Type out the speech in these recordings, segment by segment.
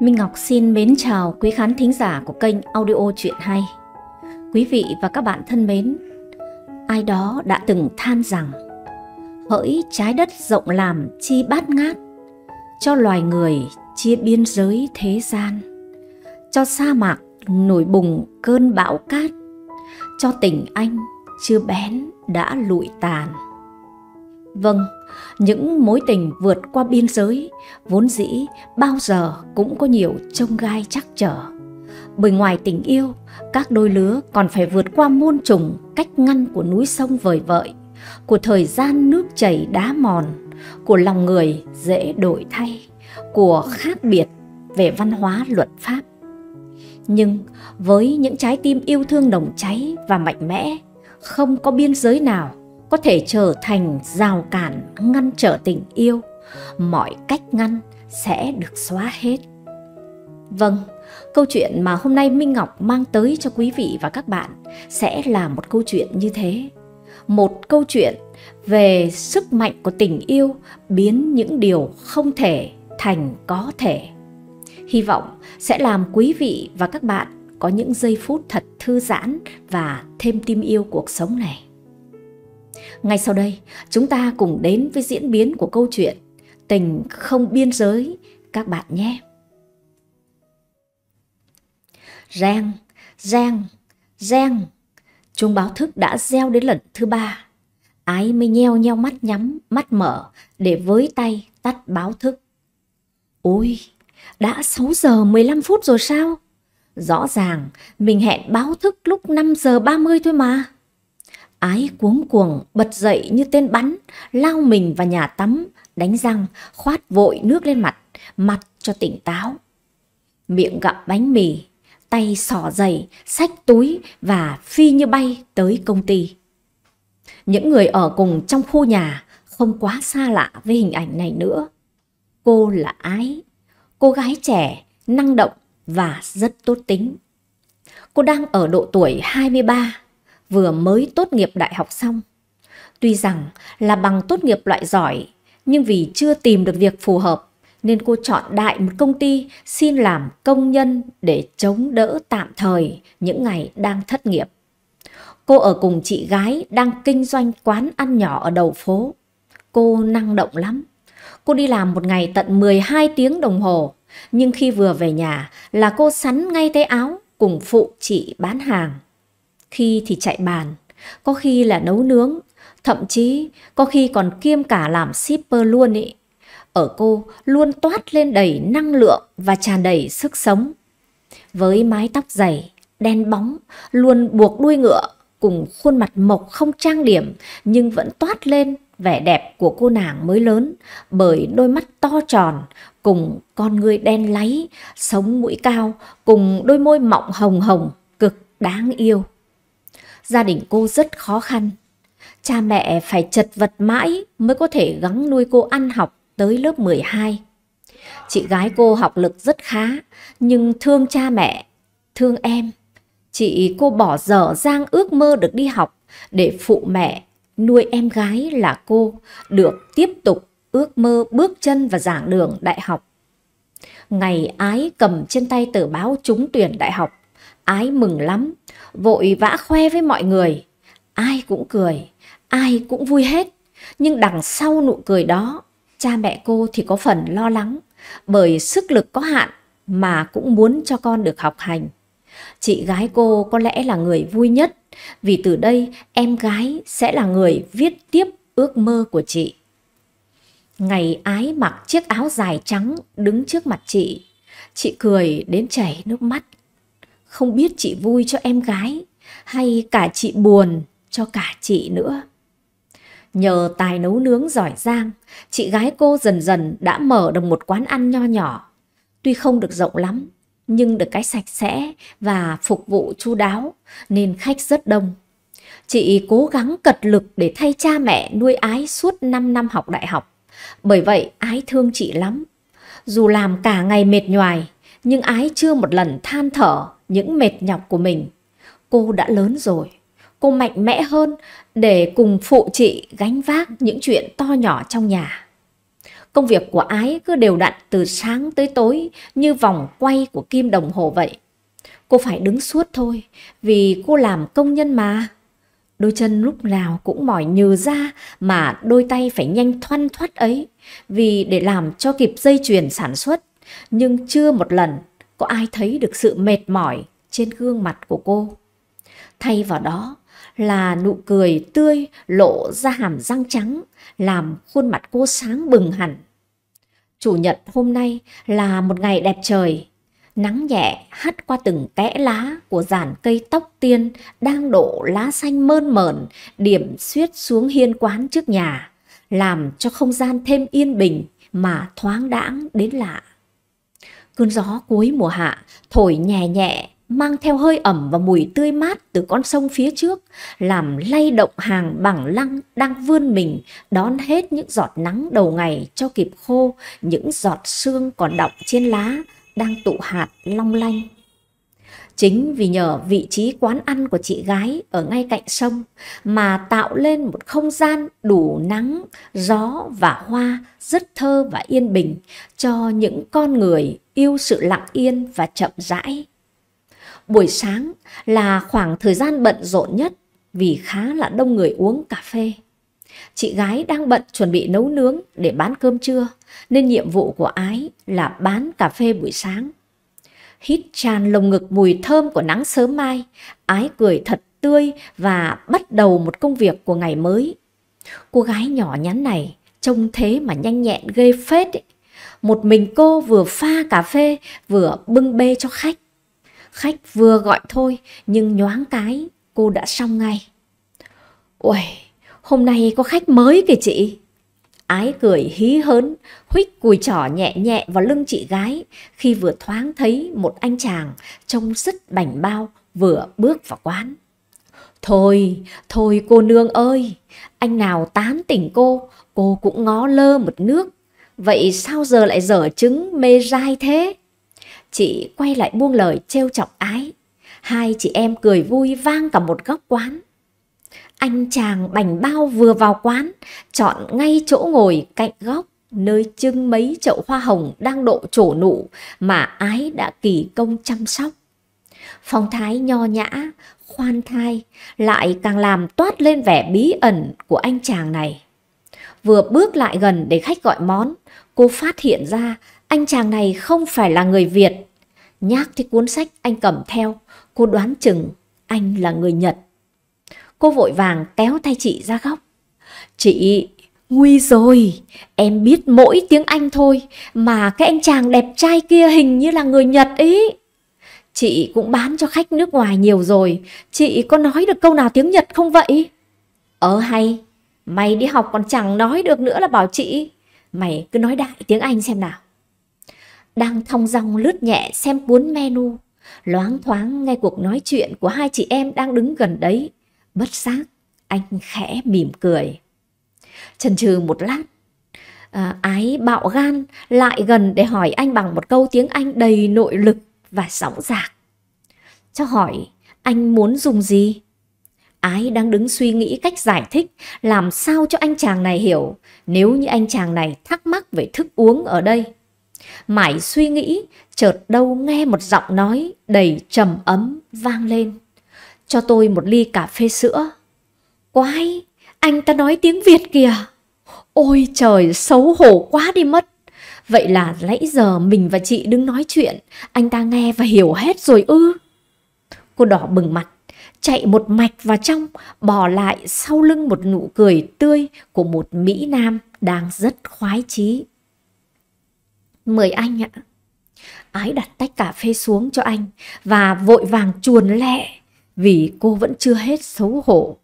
Minh Ngọc xin mến chào quý khán thính giả của kênh Audio Chuyện Hay. Quý vị và các bạn thân mến, ai đó đã từng than rằng Hỡi trái đất rộng làm chi bát ngát, cho loài người chia biên giới thế gian, cho sa mạc nổi bùng cơn bão cát, cho tình anh chưa bén đã lụi tàn. Vâng, những mối tình vượt qua biên giới vốn dĩ bao giờ cũng có nhiều trông gai chắc trở. Bởi ngoài tình yêu, các đôi lứa còn phải vượt qua muôn trùng cách ngăn của núi sông vời vợi, của thời gian nước chảy đá mòn, của lòng người dễ đổi thay, của khác biệt về văn hóa luật pháp. Nhưng với những trái tim yêu thương đồng cháy và mạnh mẽ, không có biên giới nào có thể trở thành rào cản ngăn trở tình yêu mọi cách ngăn sẽ được xóa hết vâng câu chuyện mà hôm nay minh ngọc mang tới cho quý vị và các bạn sẽ là một câu chuyện như thế một câu chuyện về sức mạnh của tình yêu biến những điều không thể thành có thể hy vọng sẽ làm quý vị và các bạn có những giây phút thật thư giãn và thêm tim yêu cuộc sống này ngay sau đây, chúng ta cùng đến với diễn biến của câu chuyện Tình không biên giới các bạn nhé. Reng, reng, reng. Chuông báo thức đã reo đến lần thứ ba. Ái mới nheo nheo mắt nhắm, mắt mở để với tay tắt báo thức. Ôi, đã 6 giờ 15 phút rồi sao? Rõ ràng mình hẹn báo thức lúc 5 giờ 30 thôi mà. Ái cuống cuồng, bật dậy như tên bắn, lao mình vào nhà tắm, đánh răng, khoát vội nước lên mặt, mặt cho tỉnh táo. Miệng gặm bánh mì, tay xỏ giày, xách túi và phi như bay tới công ty. Những người ở cùng trong khu nhà không quá xa lạ với hình ảnh này nữa. Cô là Ái, cô gái trẻ, năng động và rất tốt tính. Cô đang ở độ tuổi 23, vừa mới tốt nghiệp đại học xong. Tuy rằng là bằng tốt nghiệp loại giỏi, nhưng vì chưa tìm được việc phù hợp nên cô chọn đại một công ty xin làm công nhân để chống đỡ tạm thời những ngày đang thất nghiệp. Cô ở cùng chị gái đang kinh doanh quán ăn nhỏ ở đầu phố. Cô năng động lắm. Cô đi làm một ngày tận 12 tiếng đồng hồ, nhưng khi vừa về nhà là cô sắn ngay tay áo cùng phụ chị bán hàng khi thì chạy bàn, có khi là nấu nướng, thậm chí có khi còn kiêm cả làm shipper luôn ý. Ở cô luôn toát lên đầy năng lượng và tràn đầy sức sống. Với mái tóc dày, đen bóng, luôn buộc đuôi ngựa cùng khuôn mặt mộc không trang điểm nhưng vẫn toát lên vẻ đẹp của cô nàng mới lớn bởi đôi mắt to tròn cùng con người đen láy, sống mũi cao cùng đôi môi mọng hồng hồng cực đáng yêu gia đình cô rất khó khăn. Cha mẹ phải chật vật mãi mới có thể gắng nuôi cô ăn học tới lớp 12. Chị gái cô học lực rất khá, nhưng thương cha mẹ, thương em. Chị cô bỏ dở dang ước mơ được đi học để phụ mẹ nuôi em gái là cô được tiếp tục ước mơ bước chân và giảng đường đại học. Ngày ái cầm trên tay tờ báo trúng tuyển đại học, ái mừng lắm vội vã khoe với mọi người. Ai cũng cười, ai cũng vui hết. Nhưng đằng sau nụ cười đó, cha mẹ cô thì có phần lo lắng bởi sức lực có hạn mà cũng muốn cho con được học hành. Chị gái cô có lẽ là người vui nhất vì từ đây em gái sẽ là người viết tiếp ước mơ của chị. Ngày ái mặc chiếc áo dài trắng đứng trước mặt chị, chị cười đến chảy nước mắt không biết chị vui cho em gái hay cả chị buồn cho cả chị nữa. Nhờ tài nấu nướng giỏi giang, chị gái cô dần dần đã mở được một quán ăn nho nhỏ. Tuy không được rộng lắm, nhưng được cái sạch sẽ và phục vụ chu đáo nên khách rất đông. Chị cố gắng cật lực để thay cha mẹ nuôi Ái suốt 5 năm học đại học. Bởi vậy Ái thương chị lắm. Dù làm cả ngày mệt nhoài, nhưng Ái chưa một lần than thở những mệt nhọc của mình. Cô đã lớn rồi, cô mạnh mẽ hơn để cùng phụ chị gánh vác những chuyện to nhỏ trong nhà. Công việc của ái cứ đều đặn từ sáng tới tối như vòng quay của kim đồng hồ vậy. Cô phải đứng suốt thôi, vì cô làm công nhân mà. Đôi chân lúc nào cũng mỏi nhừ ra mà đôi tay phải nhanh thoăn thoắt ấy, vì để làm cho kịp dây chuyền sản xuất, nhưng chưa một lần có ai thấy được sự mệt mỏi trên gương mặt của cô. Thay vào đó là nụ cười tươi lộ ra hàm răng trắng, làm khuôn mặt cô sáng bừng hẳn. Chủ nhật hôm nay là một ngày đẹp trời, nắng nhẹ hắt qua từng kẽ lá của dàn cây tóc tiên đang đổ lá xanh mơn mởn điểm xuyết xuống hiên quán trước nhà, làm cho không gian thêm yên bình mà thoáng đãng đến lạ. Cơn gió cuối mùa hạ thổi nhẹ nhẹ, mang theo hơi ẩm và mùi tươi mát từ con sông phía trước, làm lay động hàng bằng lăng đang vươn mình đón hết những giọt nắng đầu ngày cho kịp khô, những giọt sương còn đọng trên lá đang tụ hạt long lanh. Chính vì nhờ vị trí quán ăn của chị gái ở ngay cạnh sông mà tạo lên một không gian đủ nắng, gió và hoa rất thơ và yên bình cho những con người yêu sự lặng yên và chậm rãi. Buổi sáng là khoảng thời gian bận rộn nhất vì khá là đông người uống cà phê. Chị gái đang bận chuẩn bị nấu nướng để bán cơm trưa nên nhiệm vụ của ái là bán cà phê buổi sáng hít tràn lồng ngực mùi thơm của nắng sớm mai, ái cười thật tươi và bắt đầu một công việc của ngày mới. Cô gái nhỏ nhắn này trông thế mà nhanh nhẹn ghê phết ấy. Một mình cô vừa pha cà phê vừa bưng bê cho khách. Khách vừa gọi thôi nhưng nhoáng cái cô đã xong ngay. Ôi, hôm nay có khách mới kìa chị ái cười hí hớn, huých cùi trỏ nhẹ nhẹ vào lưng chị gái khi vừa thoáng thấy một anh chàng trông rất bảnh bao vừa bước vào quán. Thôi, thôi cô nương ơi, anh nào tán tỉnh cô, cô cũng ngó lơ một nước. Vậy sao giờ lại dở chứng mê dai thế? Chị quay lại buông lời trêu chọc ái. Hai chị em cười vui vang cả một góc quán. Anh chàng bảnh bao vừa vào quán, chọn ngay chỗ ngồi cạnh góc nơi trưng mấy chậu hoa hồng đang độ trổ nụ mà ái đã kỳ công chăm sóc. Phong thái nho nhã, khoan thai lại càng làm toát lên vẻ bí ẩn của anh chàng này. Vừa bước lại gần để khách gọi món, cô phát hiện ra anh chàng này không phải là người Việt. Nhác thì cuốn sách anh cầm theo, cô đoán chừng anh là người Nhật. Cô vội vàng kéo tay chị ra góc. Chị, nguy rồi, em biết mỗi tiếng Anh thôi, mà cái anh chàng đẹp trai kia hình như là người Nhật ý. Chị cũng bán cho khách nước ngoài nhiều rồi, chị có nói được câu nào tiếng Nhật không vậy? Ờ hay, mày đi học còn chẳng nói được nữa là bảo chị, mày cứ nói đại tiếng Anh xem nào. Đang thong dong lướt nhẹ xem cuốn menu, loáng thoáng nghe cuộc nói chuyện của hai chị em đang đứng gần đấy. Bất giác, anh khẽ mỉm cười. Chần chừ một lát, à, ái bạo gan lại gần để hỏi anh bằng một câu tiếng Anh đầy nội lực và sóng giạc. Cho hỏi, anh muốn dùng gì? Ái đang đứng suy nghĩ cách giải thích làm sao cho anh chàng này hiểu nếu như anh chàng này thắc mắc về thức uống ở đây. mải suy nghĩ, chợt đâu nghe một giọng nói đầy trầm ấm vang lên cho tôi một ly cà phê sữa. Quái, anh ta nói tiếng Việt kìa. Ôi trời, xấu hổ quá đi mất. Vậy là nãy giờ mình và chị đứng nói chuyện, anh ta nghe và hiểu hết rồi ư. Cô đỏ bừng mặt, chạy một mạch vào trong, bỏ lại sau lưng một nụ cười tươi của một Mỹ Nam đang rất khoái chí. Mời anh ạ. Ái đặt tách cà phê xuống cho anh và vội vàng chuồn lẹ vì cô vẫn chưa hết xấu hổ.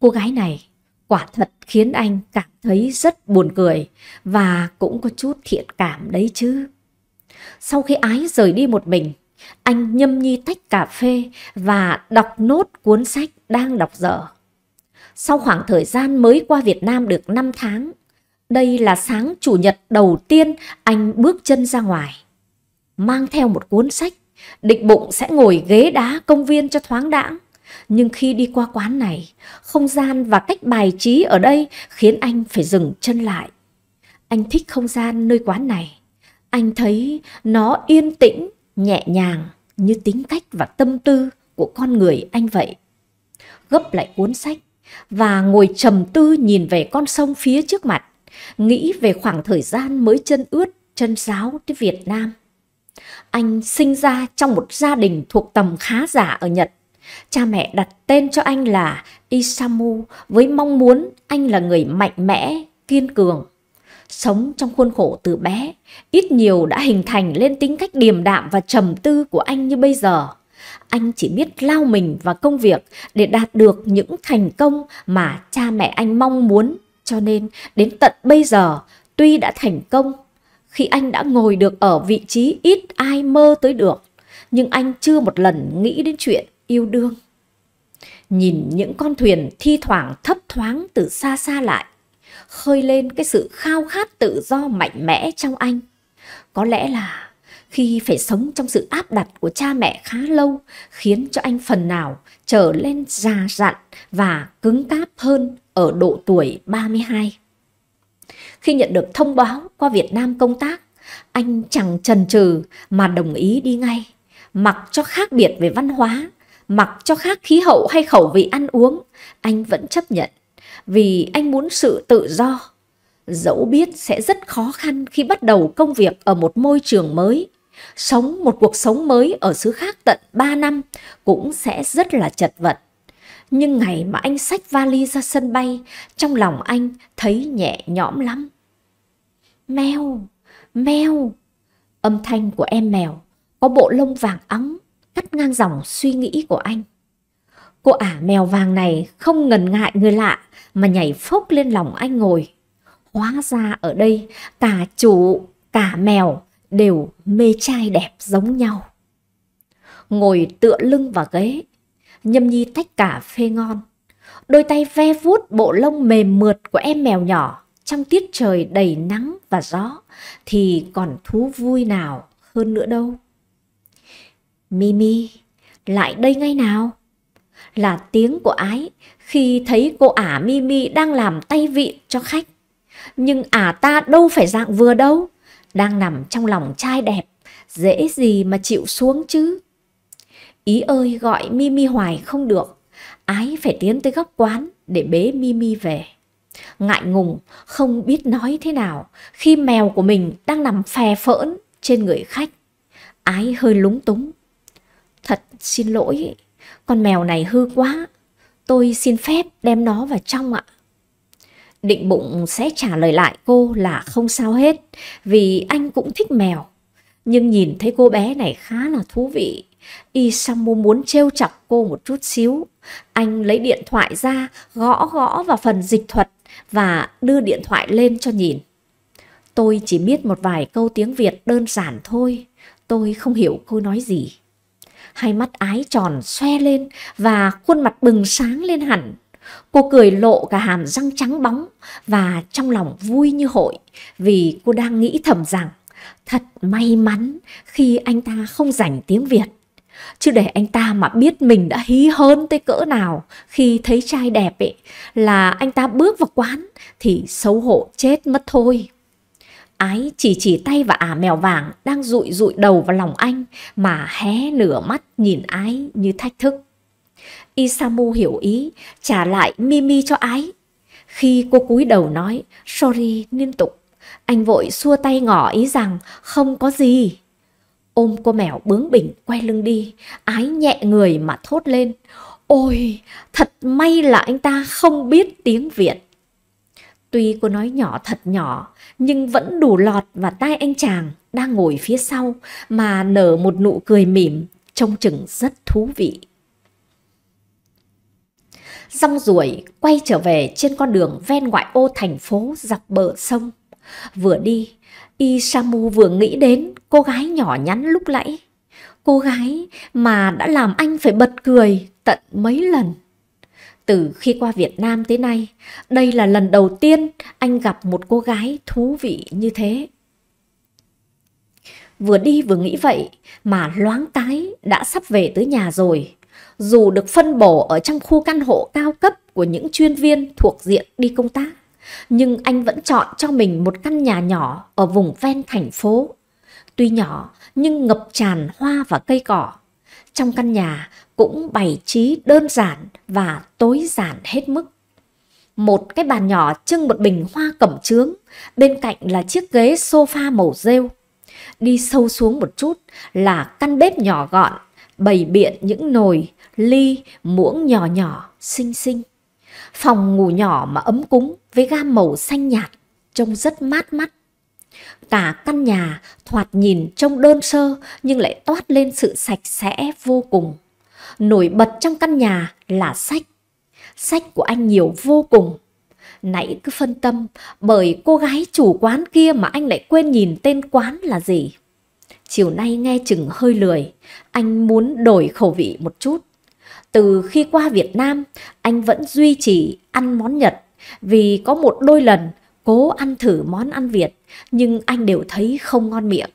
Cô gái này quả thật khiến anh cảm thấy rất buồn cười và cũng có chút thiện cảm đấy chứ. Sau khi ái rời đi một mình, anh nhâm nhi tách cà phê và đọc nốt cuốn sách đang đọc dở. Sau khoảng thời gian mới qua Việt Nam được 5 tháng, đây là sáng chủ nhật đầu tiên anh bước chân ra ngoài. Mang theo một cuốn sách Định bụng sẽ ngồi ghế đá công viên cho thoáng đãng. Nhưng khi đi qua quán này, không gian và cách bài trí ở đây khiến anh phải dừng chân lại. Anh thích không gian nơi quán này. Anh thấy nó yên tĩnh, nhẹ nhàng như tính cách và tâm tư của con người anh vậy. Gấp lại cuốn sách và ngồi trầm tư nhìn về con sông phía trước mặt, nghĩ về khoảng thời gian mới chân ướt, chân giáo tới Việt Nam. Anh sinh ra trong một gia đình thuộc tầm khá giả ở Nhật. Cha mẹ đặt tên cho anh là Isamu với mong muốn anh là người mạnh mẽ, kiên cường. Sống trong khuôn khổ từ bé, ít nhiều đã hình thành lên tính cách điềm đạm và trầm tư của anh như bây giờ. Anh chỉ biết lao mình vào công việc để đạt được những thành công mà cha mẹ anh mong muốn. Cho nên đến tận bây giờ, tuy đã thành công khi anh đã ngồi được ở vị trí ít ai mơ tới được, nhưng anh chưa một lần nghĩ đến chuyện yêu đương. Nhìn những con thuyền thi thoảng thấp thoáng từ xa xa lại, khơi lên cái sự khao khát tự do mạnh mẽ trong anh. Có lẽ là khi phải sống trong sự áp đặt của cha mẹ khá lâu khiến cho anh phần nào trở lên già dặn và cứng cáp hơn ở độ tuổi 32. Khi nhận được thông báo qua Việt Nam công tác, anh chẳng chần chừ mà đồng ý đi ngay, mặc cho khác biệt về văn hóa, mặc cho khác khí hậu hay khẩu vị ăn uống, anh vẫn chấp nhận, vì anh muốn sự tự do. Dẫu biết sẽ rất khó khăn khi bắt đầu công việc ở một môi trường mới, sống một cuộc sống mới ở xứ khác tận 3 năm cũng sẽ rất là chật vật. Nhưng ngày mà anh xách vali ra sân bay, trong lòng anh thấy nhẹ nhõm lắm. Mèo, mèo. Âm thanh của em mèo có bộ lông vàng ấm cắt ngang dòng suy nghĩ của anh. Cô ả mèo vàng này không ngần ngại người lạ mà nhảy phốc lên lòng anh ngồi. Hóa ra ở đây cả chủ, cả mèo đều mê trai đẹp giống nhau. Ngồi tựa lưng vào ghế, nhâm nhi tách cà phê ngon. Đôi tay ve vuốt bộ lông mềm mượt của em mèo nhỏ trong tiết trời đầy nắng và gió thì còn thú vui nào hơn nữa đâu. Mimi, lại đây ngay nào. Là tiếng của ái khi thấy cô ả Mimi đang làm tay vị cho khách. Nhưng ả ta đâu phải dạng vừa đâu, đang nằm trong lòng trai đẹp, dễ gì mà chịu xuống chứ. Ý ơi gọi Mimi hoài không được, ái phải tiến tới góc quán để bế Mimi về. Ngại ngùng, không biết nói thế nào khi mèo của mình đang nằm phè phỡn trên người khách. Ái hơi lúng túng. Thật xin lỗi, con mèo này hư quá. Tôi xin phép đem nó vào trong ạ. Định bụng sẽ trả lời lại cô là không sao hết, vì anh cũng thích mèo. Nhưng nhìn thấy cô bé này khá là thú vị. y Isamu muốn trêu chọc cô một chút xíu. Anh lấy điện thoại ra, gõ gõ vào phần dịch thuật và đưa điện thoại lên cho nhìn. Tôi chỉ biết một vài câu tiếng Việt đơn giản thôi, tôi không hiểu cô nói gì. Hai mắt ái tròn xoe lên và khuôn mặt bừng sáng lên hẳn. Cô cười lộ cả hàm răng trắng bóng và trong lòng vui như hội vì cô đang nghĩ thầm rằng thật may mắn khi anh ta không rảnh tiếng Việt Chứ để anh ta mà biết mình đã hí hơn tới cỡ nào khi thấy trai đẹp ấy, là anh ta bước vào quán thì xấu hổ chết mất thôi. Ái chỉ chỉ tay vào ả mèo vàng đang rụi rụi đầu vào lòng anh mà hé nửa mắt nhìn Ái như thách thức. Isamu hiểu ý, trả lại Mimi cho Ái. Khi cô cúi đầu nói, sorry liên tục, anh vội xua tay ngỏ ý rằng không có gì. Ôm cô mèo bướng bỉnh quay lưng đi, ái nhẹ người mà thốt lên. Ôi, thật may là anh ta không biết tiếng Việt. Tuy cô nói nhỏ thật nhỏ, nhưng vẫn đủ lọt vào tai anh chàng đang ngồi phía sau mà nở một nụ cười mỉm, trông chừng rất thú vị. Rong ruổi quay trở về trên con đường ven ngoại ô thành phố dọc bờ sông. Vừa đi, Isamu vừa nghĩ đến cô gái nhỏ nhắn lúc nãy. Cô gái mà đã làm anh phải bật cười tận mấy lần. Từ khi qua Việt Nam tới nay, đây là lần đầu tiên anh gặp một cô gái thú vị như thế. Vừa đi vừa nghĩ vậy mà loáng cái đã sắp về tới nhà rồi. Dù được phân bổ ở trong khu căn hộ cao cấp của những chuyên viên thuộc diện đi công tác, nhưng anh vẫn chọn cho mình một căn nhà nhỏ ở vùng ven thành phố. Tuy nhỏ nhưng ngập tràn hoa và cây cỏ. Trong căn nhà cũng bày trí đơn giản và tối giản hết mức. Một cái bàn nhỏ trưng một bình hoa cẩm trướng, bên cạnh là chiếc ghế sofa màu rêu. Đi sâu xuống một chút là căn bếp nhỏ gọn, bày biện những nồi, ly, muỗng nhỏ nhỏ, xinh xinh. Phòng ngủ nhỏ mà ấm cúng với gam màu xanh nhạt, trông rất mát mắt. Cả căn nhà thoạt nhìn trông đơn sơ nhưng lại toát lên sự sạch sẽ vô cùng. Nổi bật trong căn nhà là sách. Sách của anh nhiều vô cùng. Nãy cứ phân tâm bởi cô gái chủ quán kia mà anh lại quên nhìn tên quán là gì. Chiều nay nghe chừng hơi lười, anh muốn đổi khẩu vị một chút. Từ khi qua Việt Nam, anh vẫn duy trì ăn món Nhật vì có một đôi lần cố ăn thử món ăn Việt nhưng anh đều thấy không ngon miệng.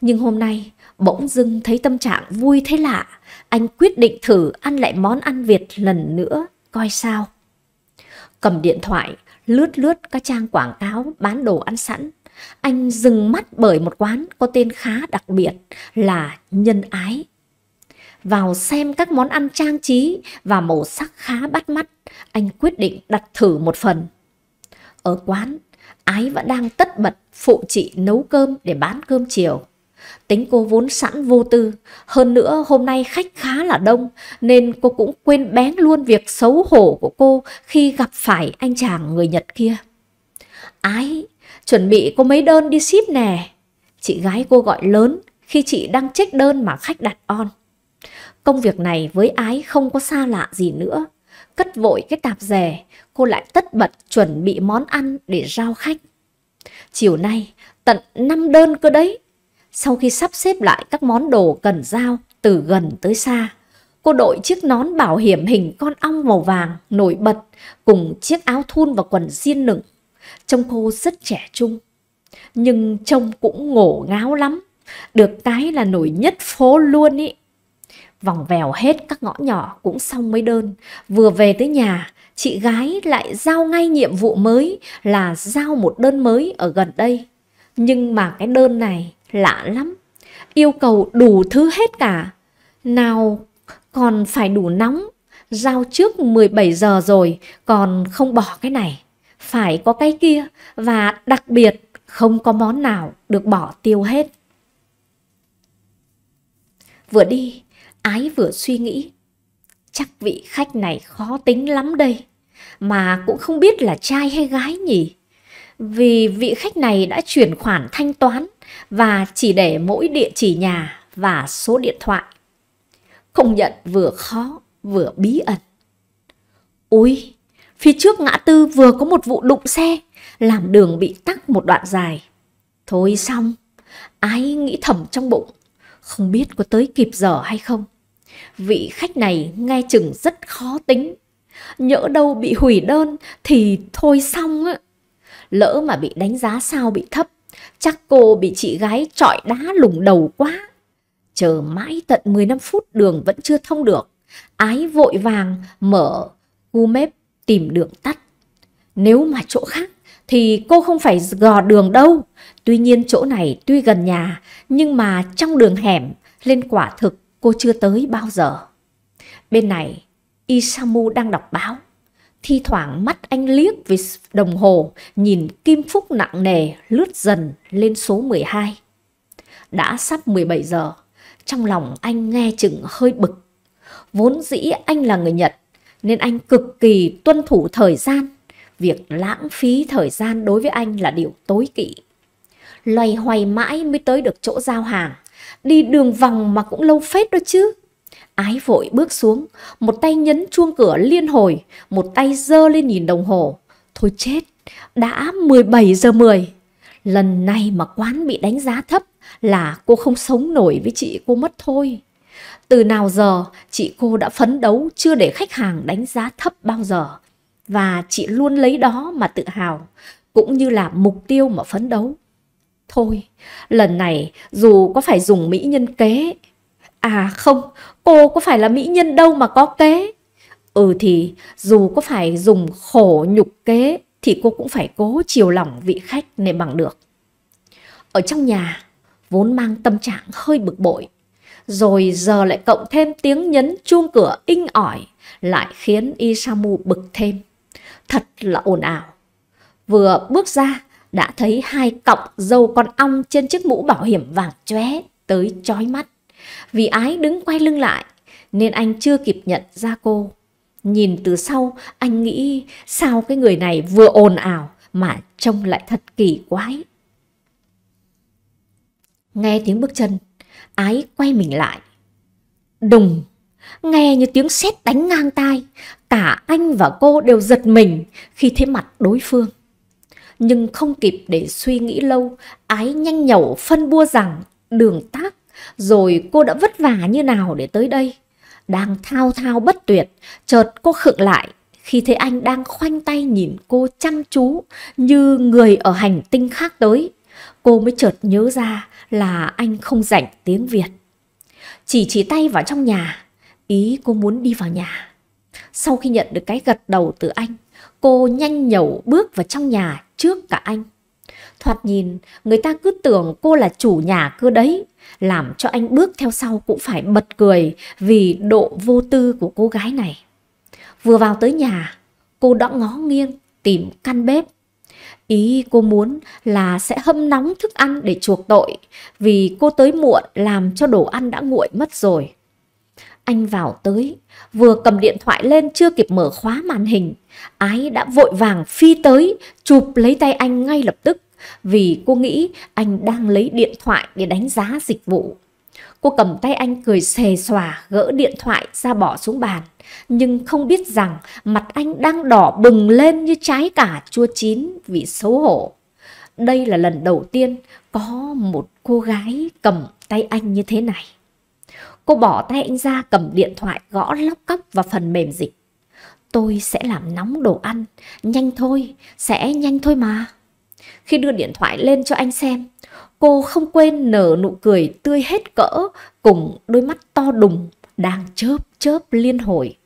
Nhưng hôm nay, bỗng dưng thấy tâm trạng vui thế lạ, anh quyết định thử ăn lại món ăn Việt lần nữa coi sao. Cầm điện thoại, lướt lướt các trang quảng cáo bán đồ ăn sẵn, anh dừng mắt bởi một quán có tên khá đặc biệt là Nhân Ái vào xem các món ăn trang trí và màu sắc khá bắt mắt, anh quyết định đặt thử một phần. Ở quán, Ái vẫn đang tất bật phụ chị nấu cơm để bán cơm chiều. Tính cô vốn sẵn vô tư, hơn nữa hôm nay khách khá là đông nên cô cũng quên bén luôn việc xấu hổ của cô khi gặp phải anh chàng người Nhật kia. Ái, chuẩn bị có mấy đơn đi ship nè. Chị gái cô gọi lớn khi chị đang check đơn mà khách đặt on. Công việc này với ái không có xa lạ gì nữa. Cất vội cái tạp dề, cô lại tất bật chuẩn bị món ăn để giao khách. Chiều nay, tận 5 đơn cơ đấy. Sau khi sắp xếp lại các món đồ cần giao từ gần tới xa, cô đội chiếc nón bảo hiểm hình con ong màu vàng nổi bật cùng chiếc áo thun và quần xiên nựng. Trông cô rất trẻ trung, nhưng trông cũng ngổ ngáo lắm. Được cái là nổi nhất phố luôn ý vòng vèo hết các ngõ nhỏ cũng xong mấy đơn. Vừa về tới nhà, chị gái lại giao ngay nhiệm vụ mới là giao một đơn mới ở gần đây. Nhưng mà cái đơn này lạ lắm, yêu cầu đủ thứ hết cả. Nào còn phải đủ nóng, giao trước 17 giờ rồi còn không bỏ cái này, phải có cái kia và đặc biệt không có món nào được bỏ tiêu hết. Vừa đi, Ái vừa suy nghĩ, chắc vị khách này khó tính lắm đây, mà cũng không biết là trai hay gái nhỉ. Vì vị khách này đã chuyển khoản thanh toán và chỉ để mỗi địa chỉ nhà và số điện thoại. Không nhận vừa khó vừa bí ẩn. Ôi, phía trước ngã tư vừa có một vụ đụng xe, làm đường bị tắc một đoạn dài. Thôi xong, ái nghĩ thầm trong bụng không biết có tới kịp giờ hay không. Vị khách này nghe chừng rất khó tính. Nhỡ đâu bị hủy đơn thì thôi xong á. Lỡ mà bị đánh giá sao bị thấp, chắc cô bị chị gái trọi đá lùng đầu quá. Chờ mãi tận 15 phút đường vẫn chưa thông được. Ái vội vàng mở gu mép tìm đường tắt. Nếu mà chỗ khác thì cô không phải gò đường đâu. Tuy nhiên chỗ này tuy gần nhà, nhưng mà trong đường hẻm, lên quả thực cô chưa tới bao giờ. Bên này, Isamu đang đọc báo. Thi thoảng mắt anh liếc về đồng hồ, nhìn kim phúc nặng nề lướt dần lên số 12. Đã sắp 17 giờ, trong lòng anh nghe chừng hơi bực. Vốn dĩ anh là người Nhật, nên anh cực kỳ tuân thủ thời gian Việc lãng phí thời gian đối với anh là điều tối kỵ. Loay hoay mãi mới tới được chỗ giao hàng. Đi đường vòng mà cũng lâu phết đó chứ. Ái vội bước xuống, một tay nhấn chuông cửa liên hồi, một tay dơ lên nhìn đồng hồ. Thôi chết, đã 17 giờ 10. Lần này mà quán bị đánh giá thấp là cô không sống nổi với chị cô mất thôi. Từ nào giờ chị cô đã phấn đấu chưa để khách hàng đánh giá thấp bao giờ và chị luôn lấy đó mà tự hào, cũng như là mục tiêu mà phấn đấu. Thôi, lần này dù có phải dùng mỹ nhân kế, à không, cô có phải là mỹ nhân đâu mà có kế. Ừ thì dù có phải dùng khổ nhục kế thì cô cũng phải cố chiều lòng vị khách này bằng được. Ở trong nhà, vốn mang tâm trạng hơi bực bội, rồi giờ lại cộng thêm tiếng nhấn chuông cửa inh ỏi lại khiến Isamu bực thêm thật là ồn ào. Vừa bước ra, đã thấy hai cọng dâu con ong trên chiếc mũ bảo hiểm vàng chóe tới chói mắt. Vì ái đứng quay lưng lại, nên anh chưa kịp nhận ra cô. Nhìn từ sau, anh nghĩ sao cái người này vừa ồn ào mà trông lại thật kỳ quái. Nghe tiếng bước chân, ái quay mình lại. Đùng! Nghe như tiếng sét đánh ngang tai, Cả anh và cô đều giật mình khi thấy mặt đối phương. Nhưng không kịp để suy nghĩ lâu, ái nhanh nhẩu phân bua rằng đường tác, rồi cô đã vất vả như nào để tới đây. Đang thao thao bất tuyệt, chợt cô khựng lại khi thấy anh đang khoanh tay nhìn cô chăm chú như người ở hành tinh khác tới. Cô mới chợt nhớ ra là anh không rảnh tiếng Việt. Chỉ chỉ tay vào trong nhà, ý cô muốn đi vào nhà. Sau khi nhận được cái gật đầu từ anh, cô nhanh nhẩu bước vào trong nhà trước cả anh. Thoạt nhìn, người ta cứ tưởng cô là chủ nhà cơ đấy, làm cho anh bước theo sau cũng phải bật cười vì độ vô tư của cô gái này. Vừa vào tới nhà, cô đã ngó nghiêng tìm căn bếp. Ý cô muốn là sẽ hâm nóng thức ăn để chuộc tội vì cô tới muộn làm cho đồ ăn đã nguội mất rồi. Anh vào tới, vừa cầm điện thoại lên chưa kịp mở khóa màn hình. Ái đã vội vàng phi tới, chụp lấy tay anh ngay lập tức. Vì cô nghĩ anh đang lấy điện thoại để đánh giá dịch vụ. Cô cầm tay anh cười xề xòa gỡ điện thoại ra bỏ xuống bàn. Nhưng không biết rằng mặt anh đang đỏ bừng lên như trái cả chua chín vì xấu hổ. Đây là lần đầu tiên có một cô gái cầm tay anh như thế này. Cô bỏ tay anh ra cầm điện thoại gõ lóc cóc vào phần mềm dịch. Tôi sẽ làm nóng đồ ăn, nhanh thôi, sẽ nhanh thôi mà. Khi đưa điện thoại lên cho anh xem, cô không quên nở nụ cười tươi hết cỡ cùng đôi mắt to đùng đang chớp chớp liên hồi.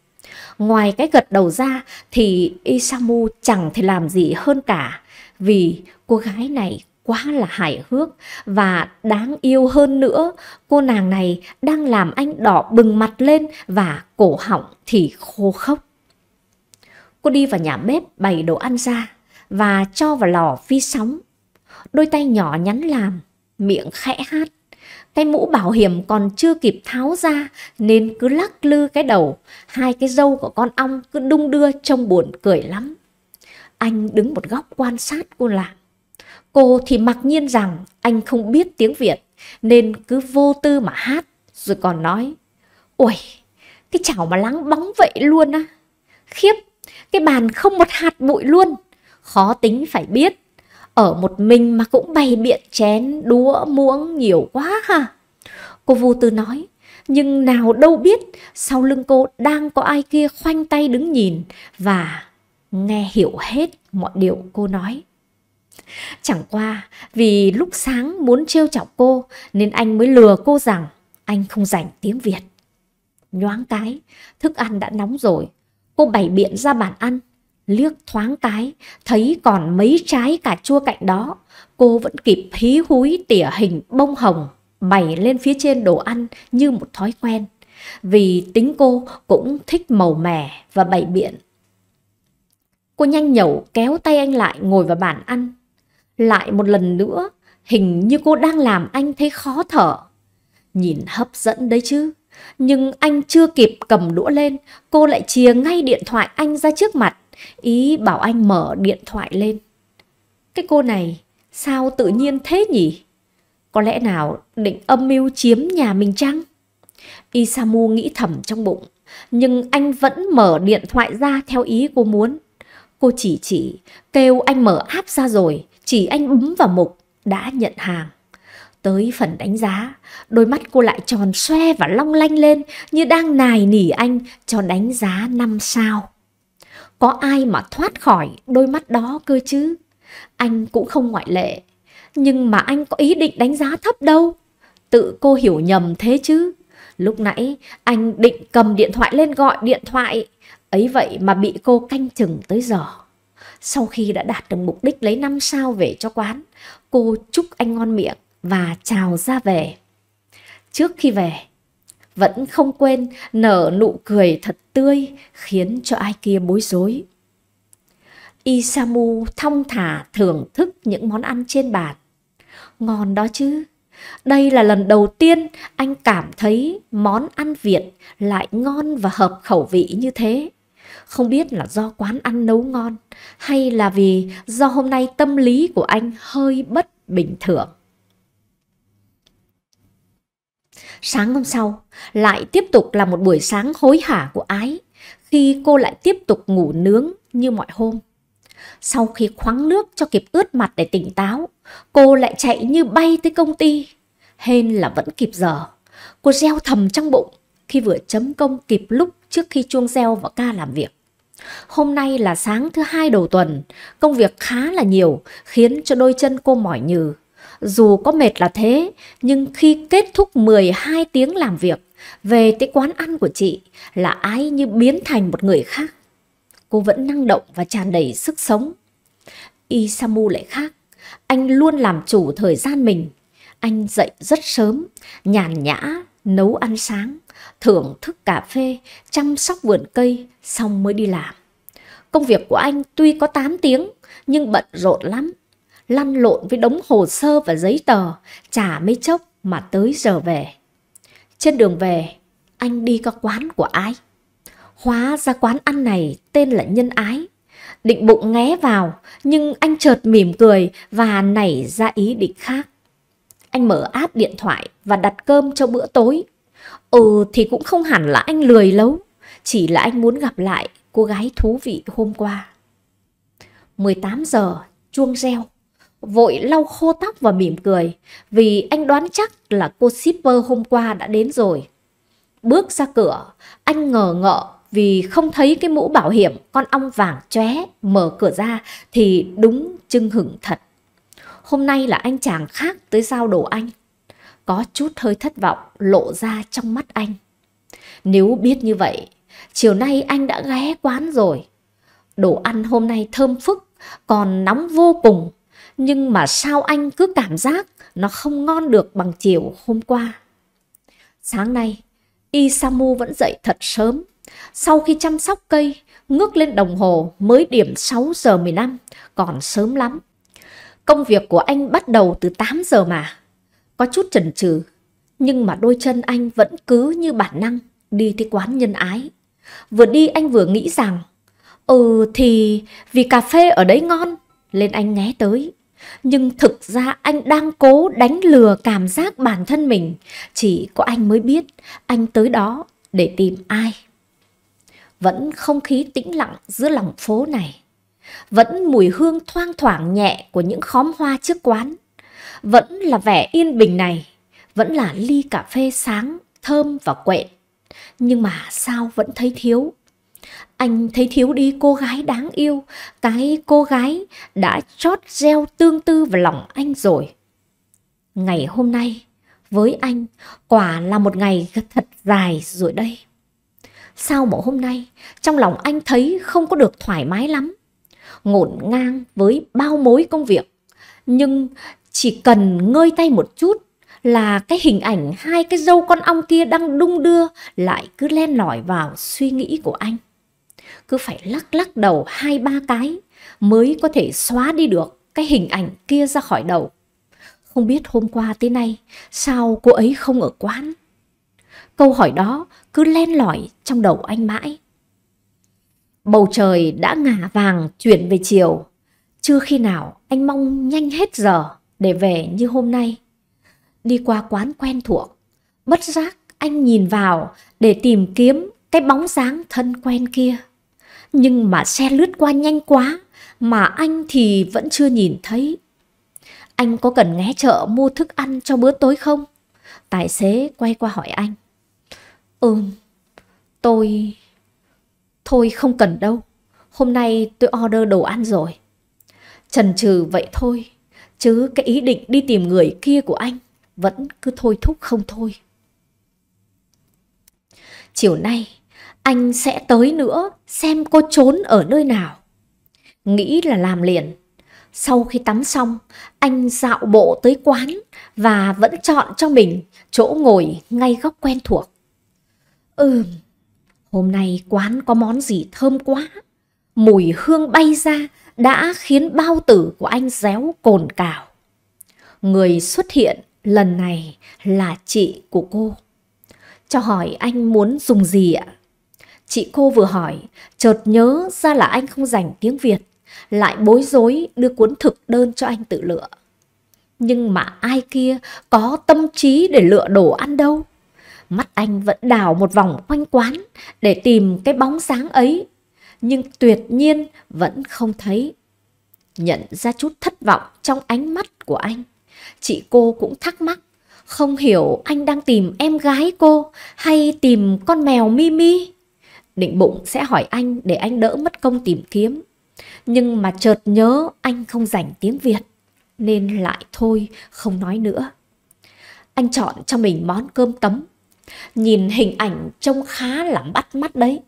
Ngoài cái gật đầu ra thì Isamu chẳng thể làm gì hơn cả vì cô gái này quá là hài hước và đáng yêu hơn nữa. Cô nàng này đang làm anh đỏ bừng mặt lên và cổ họng thì khô khốc. Cô đi vào nhà bếp bày đồ ăn ra và cho vào lò phi sóng. Đôi tay nhỏ nhắn làm, miệng khẽ hát. Cái mũ bảo hiểm còn chưa kịp tháo ra nên cứ lắc lư cái đầu. Hai cái râu của con ong cứ đung đưa trông buồn cười lắm. Anh đứng một góc quan sát cô làm. Cô thì mặc nhiên rằng anh không biết tiếng Việt nên cứ vô tư mà hát rồi còn nói Ôi, cái chảo mà lắng bóng vậy luôn á. Khiếp, cái bàn không một hạt bụi luôn. Khó tính phải biết. Ở một mình mà cũng bày biện chén, đũa, muỗng nhiều quá ha. Cô vô tư nói, nhưng nào đâu biết sau lưng cô đang có ai kia khoanh tay đứng nhìn và nghe hiểu hết mọi điều cô nói. Chẳng qua vì lúc sáng muốn trêu chọc cô nên anh mới lừa cô rằng anh không rảnh tiếng Việt. Nhoáng cái, thức ăn đã nóng rồi. Cô bày biện ra bàn ăn, liếc thoáng cái, thấy còn mấy trái cà chua cạnh đó. Cô vẫn kịp hí húi tỉa hình bông hồng bày lên phía trên đồ ăn như một thói quen. Vì tính cô cũng thích màu mè và bày biện. Cô nhanh nhẩu kéo tay anh lại ngồi vào bàn ăn, lại một lần nữa, hình như cô đang làm anh thấy khó thở. Nhìn hấp dẫn đấy chứ. Nhưng anh chưa kịp cầm đũa lên, cô lại chia ngay điện thoại anh ra trước mặt, ý bảo anh mở điện thoại lên. Cái cô này, sao tự nhiên thế nhỉ? Có lẽ nào định âm mưu chiếm nhà mình chăng? Isamu nghĩ thầm trong bụng, nhưng anh vẫn mở điện thoại ra theo ý cô muốn. Cô chỉ chỉ, kêu anh mở áp ra rồi, chỉ anh bấm vào mục đã nhận hàng. Tới phần đánh giá, đôi mắt cô lại tròn xoe và long lanh lên như đang nài nỉ anh cho đánh giá năm sao. Có ai mà thoát khỏi đôi mắt đó cơ chứ? Anh cũng không ngoại lệ. Nhưng mà anh có ý định đánh giá thấp đâu. Tự cô hiểu nhầm thế chứ. Lúc nãy anh định cầm điện thoại lên gọi điện thoại. Ấy vậy mà bị cô canh chừng tới giờ. Sau khi đã đạt được mục đích lấy 5 sao về cho quán, cô chúc anh ngon miệng và chào ra về. Trước khi về, vẫn không quên nở nụ cười thật tươi khiến cho ai kia bối rối. Isamu thong thả thưởng thức những món ăn trên bàn. Ngon đó chứ. Đây là lần đầu tiên anh cảm thấy món ăn Việt lại ngon và hợp khẩu vị như thế. Không biết là do quán ăn nấu ngon hay là vì do hôm nay tâm lý của anh hơi bất bình thường. Sáng hôm sau, lại tiếp tục là một buổi sáng hối hả của ái, khi cô lại tiếp tục ngủ nướng như mọi hôm. Sau khi khoáng nước cho kịp ướt mặt để tỉnh táo, cô lại chạy như bay tới công ty. Hên là vẫn kịp giờ. Cô reo thầm trong bụng khi vừa chấm công kịp lúc trước khi chuông reo và ca làm việc. Hôm nay là sáng thứ hai đầu tuần, công việc khá là nhiều khiến cho đôi chân cô mỏi nhừ. Dù có mệt là thế, nhưng khi kết thúc 12 tiếng làm việc, về tới quán ăn của chị là ái như biến thành một người khác. Cô vẫn năng động và tràn đầy sức sống. Isamu lại khác, anh luôn làm chủ thời gian mình. Anh dậy rất sớm, nhàn nhã, nấu ăn sáng thưởng thức cà phê, chăm sóc vườn cây, xong mới đi làm. Công việc của anh tuy có 8 tiếng, nhưng bận rộn lắm. Lăn lộn với đống hồ sơ và giấy tờ, chả mấy chốc mà tới giờ về. Trên đường về, anh đi qua quán của ai? Hóa ra quán ăn này tên là Nhân Ái. Định bụng nghé vào, nhưng anh chợt mỉm cười và nảy ra ý định khác. Anh mở áp điện thoại và đặt cơm cho bữa tối Ừ thì cũng không hẳn là anh lười lấu, chỉ là anh muốn gặp lại cô gái thú vị hôm qua. 18 giờ, chuông reo. Vội lau khô tóc và mỉm cười, vì anh đoán chắc là cô shipper hôm qua đã đến rồi. Bước ra cửa, anh ngờ ngợ vì không thấy cái mũ bảo hiểm con ong vàng chóe mở cửa ra thì đúng chưng hửng thật. Hôm nay là anh chàng khác tới giao đồ anh có chút hơi thất vọng lộ ra trong mắt anh. Nếu biết như vậy, chiều nay anh đã ghé quán rồi. Đồ ăn hôm nay thơm phức, còn nóng vô cùng. Nhưng mà sao anh cứ cảm giác nó không ngon được bằng chiều hôm qua. Sáng nay, Isamu vẫn dậy thật sớm. Sau khi chăm sóc cây, ngước lên đồng hồ mới điểm 6 giờ 15, còn sớm lắm. Công việc của anh bắt đầu từ 8 giờ mà. Có chút chần chừ, nhưng mà đôi chân anh vẫn cứ như bản năng đi tới quán nhân ái. Vừa đi anh vừa nghĩ rằng, ừ thì vì cà phê ở đấy ngon, nên anh nghe tới. Nhưng thực ra anh đang cố đánh lừa cảm giác bản thân mình. Chỉ có anh mới biết anh tới đó để tìm ai. Vẫn không khí tĩnh lặng giữa lòng phố này. Vẫn mùi hương thoang thoảng nhẹ của những khóm hoa trước quán vẫn là vẻ yên bình này, vẫn là ly cà phê sáng, thơm và quện. Nhưng mà sao vẫn thấy thiếu? Anh thấy thiếu đi cô gái đáng yêu, cái cô gái đã chót gieo tương tư vào lòng anh rồi. Ngày hôm nay, với anh, quả là một ngày thật dài rồi đây. Sao mà hôm nay, trong lòng anh thấy không có được thoải mái lắm. Ngổn ngang với bao mối công việc, nhưng chỉ cần ngơi tay một chút là cái hình ảnh hai cái dâu con ong kia đang đung đưa lại cứ len lỏi vào suy nghĩ của anh. Cứ phải lắc lắc đầu hai ba cái mới có thể xóa đi được cái hình ảnh kia ra khỏi đầu. Không biết hôm qua tới nay sao cô ấy không ở quán. Câu hỏi đó cứ len lỏi trong đầu anh mãi. Bầu trời đã ngả vàng chuyển về chiều. Chưa khi nào anh mong nhanh hết giờ để về như hôm nay. Đi qua quán quen thuộc, bất giác anh nhìn vào để tìm kiếm cái bóng dáng thân quen kia. Nhưng mà xe lướt qua nhanh quá, mà anh thì vẫn chưa nhìn thấy. Anh có cần ghé chợ mua thức ăn cho bữa tối không? Tài xế quay qua hỏi anh. Ừm, tôi... Thôi không cần đâu, hôm nay tôi order đồ ăn rồi. Trần trừ vậy thôi, chứ cái ý định đi tìm người kia của anh vẫn cứ thôi thúc không thôi. Chiều nay, anh sẽ tới nữa xem cô trốn ở nơi nào. Nghĩ là làm liền. Sau khi tắm xong, anh dạo bộ tới quán và vẫn chọn cho mình chỗ ngồi ngay góc quen thuộc. Ừm, hôm nay quán có món gì thơm quá. Mùi hương bay ra đã khiến bao tử của anh réo cồn cào. Người xuất hiện lần này là chị của cô. Cho hỏi anh muốn dùng gì ạ? Chị cô vừa hỏi, chợt nhớ ra là anh không dành tiếng Việt, lại bối rối đưa cuốn thực đơn cho anh tự lựa. Nhưng mà ai kia có tâm trí để lựa đồ ăn đâu. Mắt anh vẫn đảo một vòng quanh quán để tìm cái bóng sáng ấy nhưng tuyệt nhiên vẫn không thấy. Nhận ra chút thất vọng trong ánh mắt của anh, chị cô cũng thắc mắc, không hiểu anh đang tìm em gái cô hay tìm con mèo Mimi. Định bụng sẽ hỏi anh để anh đỡ mất công tìm kiếm, nhưng mà chợt nhớ anh không rảnh tiếng Việt, nên lại thôi không nói nữa. Anh chọn cho mình món cơm tấm Nhìn hình ảnh trông khá là bắt mắt đấy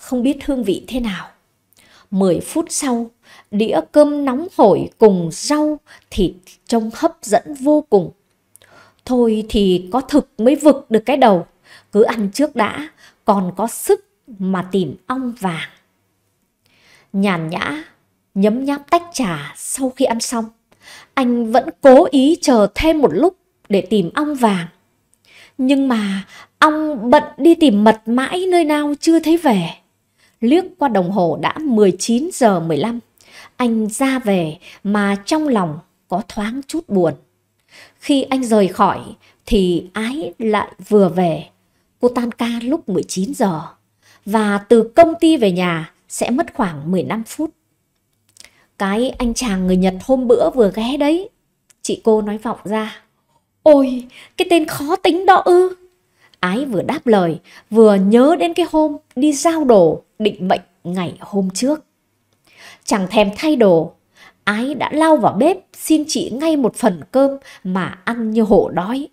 không biết hương vị thế nào. Mười phút sau, đĩa cơm nóng hổi cùng rau, thịt trông hấp dẫn vô cùng. Thôi thì có thực mới vực được cái đầu, cứ ăn trước đã, còn có sức mà tìm ong vàng. Nhàn nhã, nhấm nháp tách trà sau khi ăn xong, anh vẫn cố ý chờ thêm một lúc để tìm ong vàng. Nhưng mà ong bận đi tìm mật mãi nơi nào chưa thấy về liếc qua đồng hồ đã 19 giờ 15. Anh ra về mà trong lòng có thoáng chút buồn. Khi anh rời khỏi thì Ái lại vừa về. Cô tan ca lúc 19 giờ và từ công ty về nhà sẽ mất khoảng 15 phút. Cái anh chàng người Nhật hôm bữa vừa ghé đấy, chị cô nói vọng ra. Ôi, cái tên khó tính đó ư. Ái vừa đáp lời, vừa nhớ đến cái hôm đi giao đồ định mệnh ngày hôm trước. Chẳng thèm thay đồ, ái đã lao vào bếp xin chị ngay một phần cơm mà ăn như hổ đói.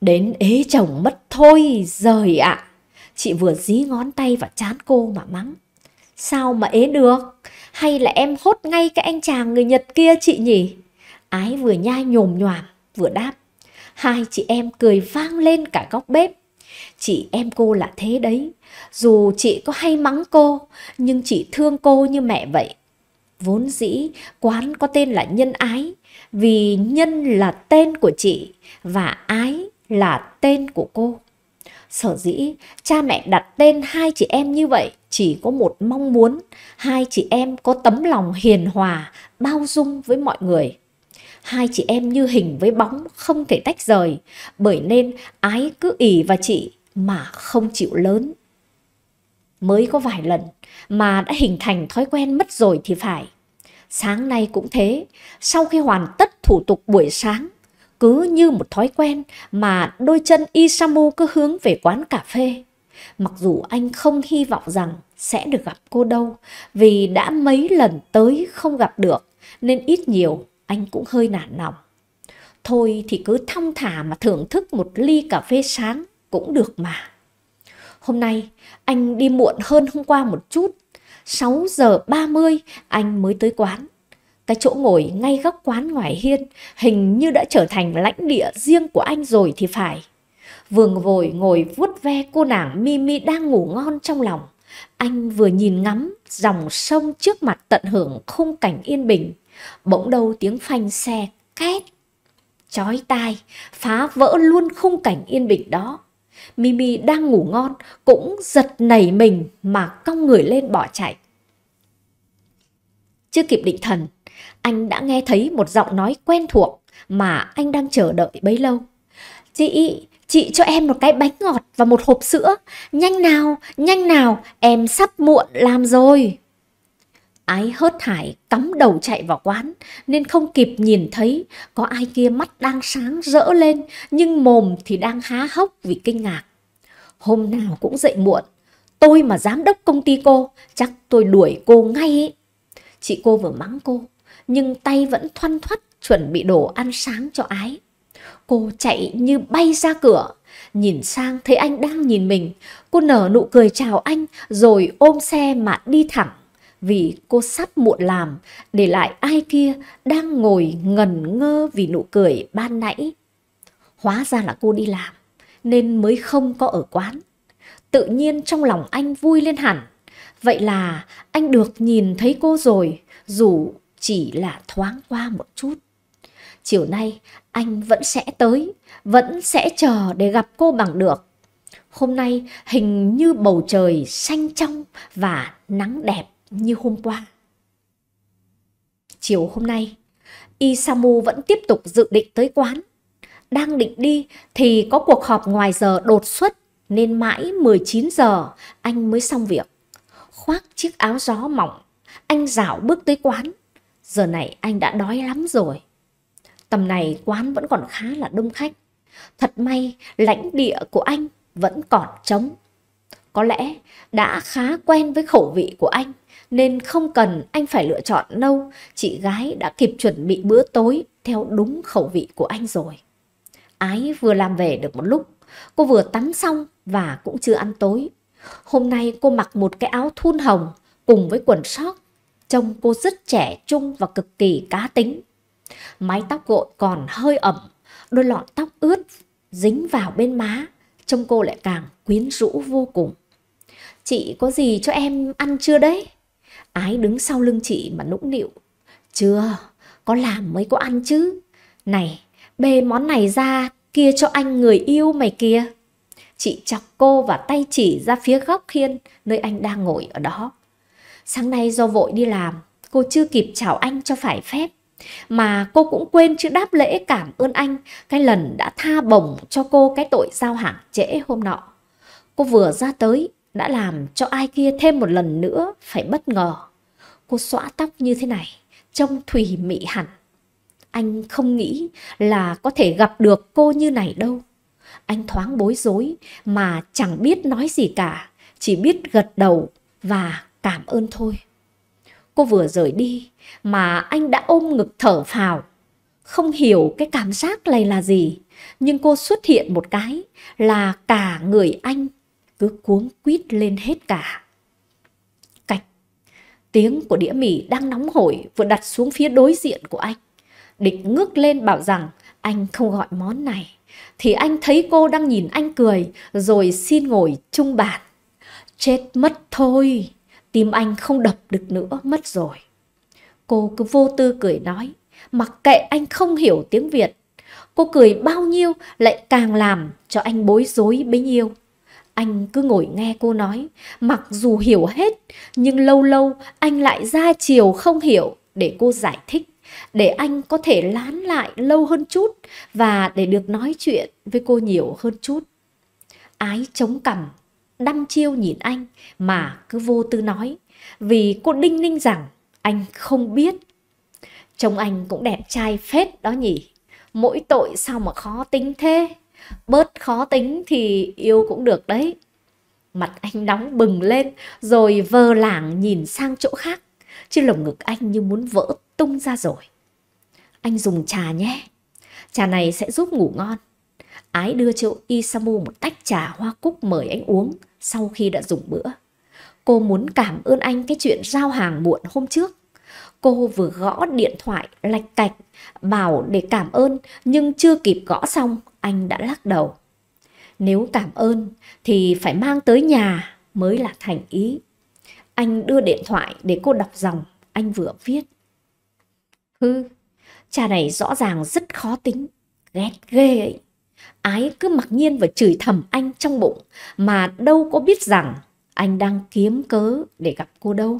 Đến ế chồng mất thôi, rời ạ. À. Chị vừa dí ngón tay vào chán cô mà mắng. Sao mà ế được? Hay là em hốt ngay cái anh chàng người Nhật kia chị nhỉ? Ái vừa nhai nhồm nhòm, vừa đáp. Hai chị em cười vang lên cả góc bếp. Chị em cô là thế đấy, dù chị có hay mắng cô, nhưng chị thương cô như mẹ vậy. Vốn dĩ quán có tên là Nhân Ái, vì Nhân là tên của chị và Ái là tên của cô. Sở dĩ cha mẹ đặt tên hai chị em như vậy chỉ có một mong muốn, hai chị em có tấm lòng hiền hòa, bao dung với mọi người hai chị em như hình với bóng không thể tách rời, bởi nên ái cứ ỉ vào chị mà không chịu lớn. Mới có vài lần mà đã hình thành thói quen mất rồi thì phải. Sáng nay cũng thế, sau khi hoàn tất thủ tục buổi sáng, cứ như một thói quen mà đôi chân Isamu cứ hướng về quán cà phê. Mặc dù anh không hy vọng rằng sẽ được gặp cô đâu, vì đã mấy lần tới không gặp được, nên ít nhiều anh cũng hơi nản lòng. Thôi thì cứ thong thả mà thưởng thức một ly cà phê sáng cũng được mà. Hôm nay anh đi muộn hơn hôm qua một chút, 6 giờ 30 anh mới tới quán. Cái chỗ ngồi ngay góc quán ngoài hiên hình như đã trở thành lãnh địa riêng của anh rồi thì phải. Vườn vội ngồi vuốt ve cô nàng Mimi đang ngủ ngon trong lòng. Anh vừa nhìn ngắm dòng sông trước mặt tận hưởng khung cảnh yên bình, Bỗng đầu tiếng phanh xe két chói tai, phá vỡ luôn khung cảnh yên bình đó. Mimi đang ngủ ngon, cũng giật nảy mình mà cong người lên bỏ chạy. Chưa kịp định thần, anh đã nghe thấy một giọng nói quen thuộc mà anh đang chờ đợi bấy lâu. Chị, chị cho em một cái bánh ngọt và một hộp sữa. Nhanh nào, nhanh nào, em sắp muộn làm rồi. Ái hớt hải cắm đầu chạy vào quán nên không kịp nhìn thấy có ai kia mắt đang sáng rỡ lên nhưng mồm thì đang há hốc vì kinh ngạc. Hôm nào cũng dậy muộn, tôi mà giám đốc công ty cô chắc tôi đuổi cô ngay. Ý. Chị cô vừa mắng cô nhưng tay vẫn thoăn thoắt chuẩn bị đồ ăn sáng cho ái. Cô chạy như bay ra cửa, nhìn sang thấy anh đang nhìn mình. Cô nở nụ cười chào anh rồi ôm xe mà đi thẳng vì cô sắp muộn làm, để lại ai kia đang ngồi ngần ngơ vì nụ cười ban nãy. Hóa ra là cô đi làm, nên mới không có ở quán. Tự nhiên trong lòng anh vui lên hẳn. Vậy là anh được nhìn thấy cô rồi, dù chỉ là thoáng qua một chút. Chiều nay anh vẫn sẽ tới, vẫn sẽ chờ để gặp cô bằng được. Hôm nay hình như bầu trời xanh trong và nắng đẹp như hôm qua. Chiều hôm nay, Isamu vẫn tiếp tục dự định tới quán. Đang định đi thì có cuộc họp ngoài giờ đột xuất nên mãi 19 giờ anh mới xong việc. Khoác chiếc áo gió mỏng, anh dạo bước tới quán. Giờ này anh đã đói lắm rồi. Tầm này quán vẫn còn khá là đông khách. Thật may lãnh địa của anh vẫn còn trống. Có lẽ đã khá quen với khẩu vị của anh nên không cần anh phải lựa chọn đâu, chị gái đã kịp chuẩn bị bữa tối theo đúng khẩu vị của anh rồi. Ái vừa làm về được một lúc, cô vừa tắm xong và cũng chưa ăn tối. Hôm nay cô mặc một cái áo thun hồng cùng với quần sóc, trông cô rất trẻ trung và cực kỳ cá tính. Mái tóc gội còn hơi ẩm, đôi lọn tóc ướt dính vào bên má, trông cô lại càng quyến rũ vô cùng. Chị có gì cho em ăn chưa đấy? Ái đứng sau lưng chị mà nũng nịu. Chưa, có làm mới có ăn chứ. Này, bê món này ra, kia cho anh người yêu mày kia. Chị chọc cô và tay chỉ ra phía góc khiên nơi anh đang ngồi ở đó. Sáng nay do vội đi làm, cô chưa kịp chào anh cho phải phép. Mà cô cũng quên chữ đáp lễ cảm ơn anh cái lần đã tha bổng cho cô cái tội giao hàng trễ hôm nọ. Cô vừa ra tới đã làm cho ai kia thêm một lần nữa phải bất ngờ. Cô xõa tóc như thế này, trông thủy mị hẳn. Anh không nghĩ là có thể gặp được cô như này đâu. Anh thoáng bối rối mà chẳng biết nói gì cả, chỉ biết gật đầu và cảm ơn thôi. Cô vừa rời đi mà anh đã ôm ngực thở phào. Không hiểu cái cảm giác này là gì, nhưng cô xuất hiện một cái là cả người anh cứ cuống quýt lên hết cả. Cạch, tiếng của đĩa mì đang nóng hổi vừa đặt xuống phía đối diện của anh. Định ngước lên bảo rằng anh không gọi món này. Thì anh thấy cô đang nhìn anh cười rồi xin ngồi chung bàn. Chết mất thôi, tim anh không đập được nữa, mất rồi. Cô cứ vô tư cười nói, mặc kệ anh không hiểu tiếng Việt. Cô cười bao nhiêu lại càng làm cho anh bối rối bấy nhiêu. Anh cứ ngồi nghe cô nói, mặc dù hiểu hết, nhưng lâu lâu anh lại ra chiều không hiểu để cô giải thích, để anh có thể lán lại lâu hơn chút và để được nói chuyện với cô nhiều hơn chút. Ái chống cằm, đăm chiêu nhìn anh mà cứ vô tư nói, vì cô đinh ninh rằng anh không biết. Trông anh cũng đẹp trai phết đó nhỉ, mỗi tội sao mà khó tính thế bớt khó tính thì yêu cũng được đấy. Mặt anh nóng bừng lên rồi vờ lảng nhìn sang chỗ khác, chứ lồng ngực anh như muốn vỡ tung ra rồi. Anh dùng trà nhé, trà này sẽ giúp ngủ ngon. Ái đưa cho Isamu một tách trà hoa cúc mời anh uống sau khi đã dùng bữa. Cô muốn cảm ơn anh cái chuyện giao hàng muộn hôm trước. Cô vừa gõ điện thoại lạch cạch bảo để cảm ơn nhưng chưa kịp gõ xong anh đã lắc đầu. Nếu cảm ơn thì phải mang tới nhà mới là thành ý. Anh đưa điện thoại để cô đọc dòng anh vừa viết. Hư, cha này rõ ràng rất khó tính, ghét ghê ấy. Ái cứ mặc nhiên và chửi thầm anh trong bụng mà đâu có biết rằng anh đang kiếm cớ để gặp cô đâu.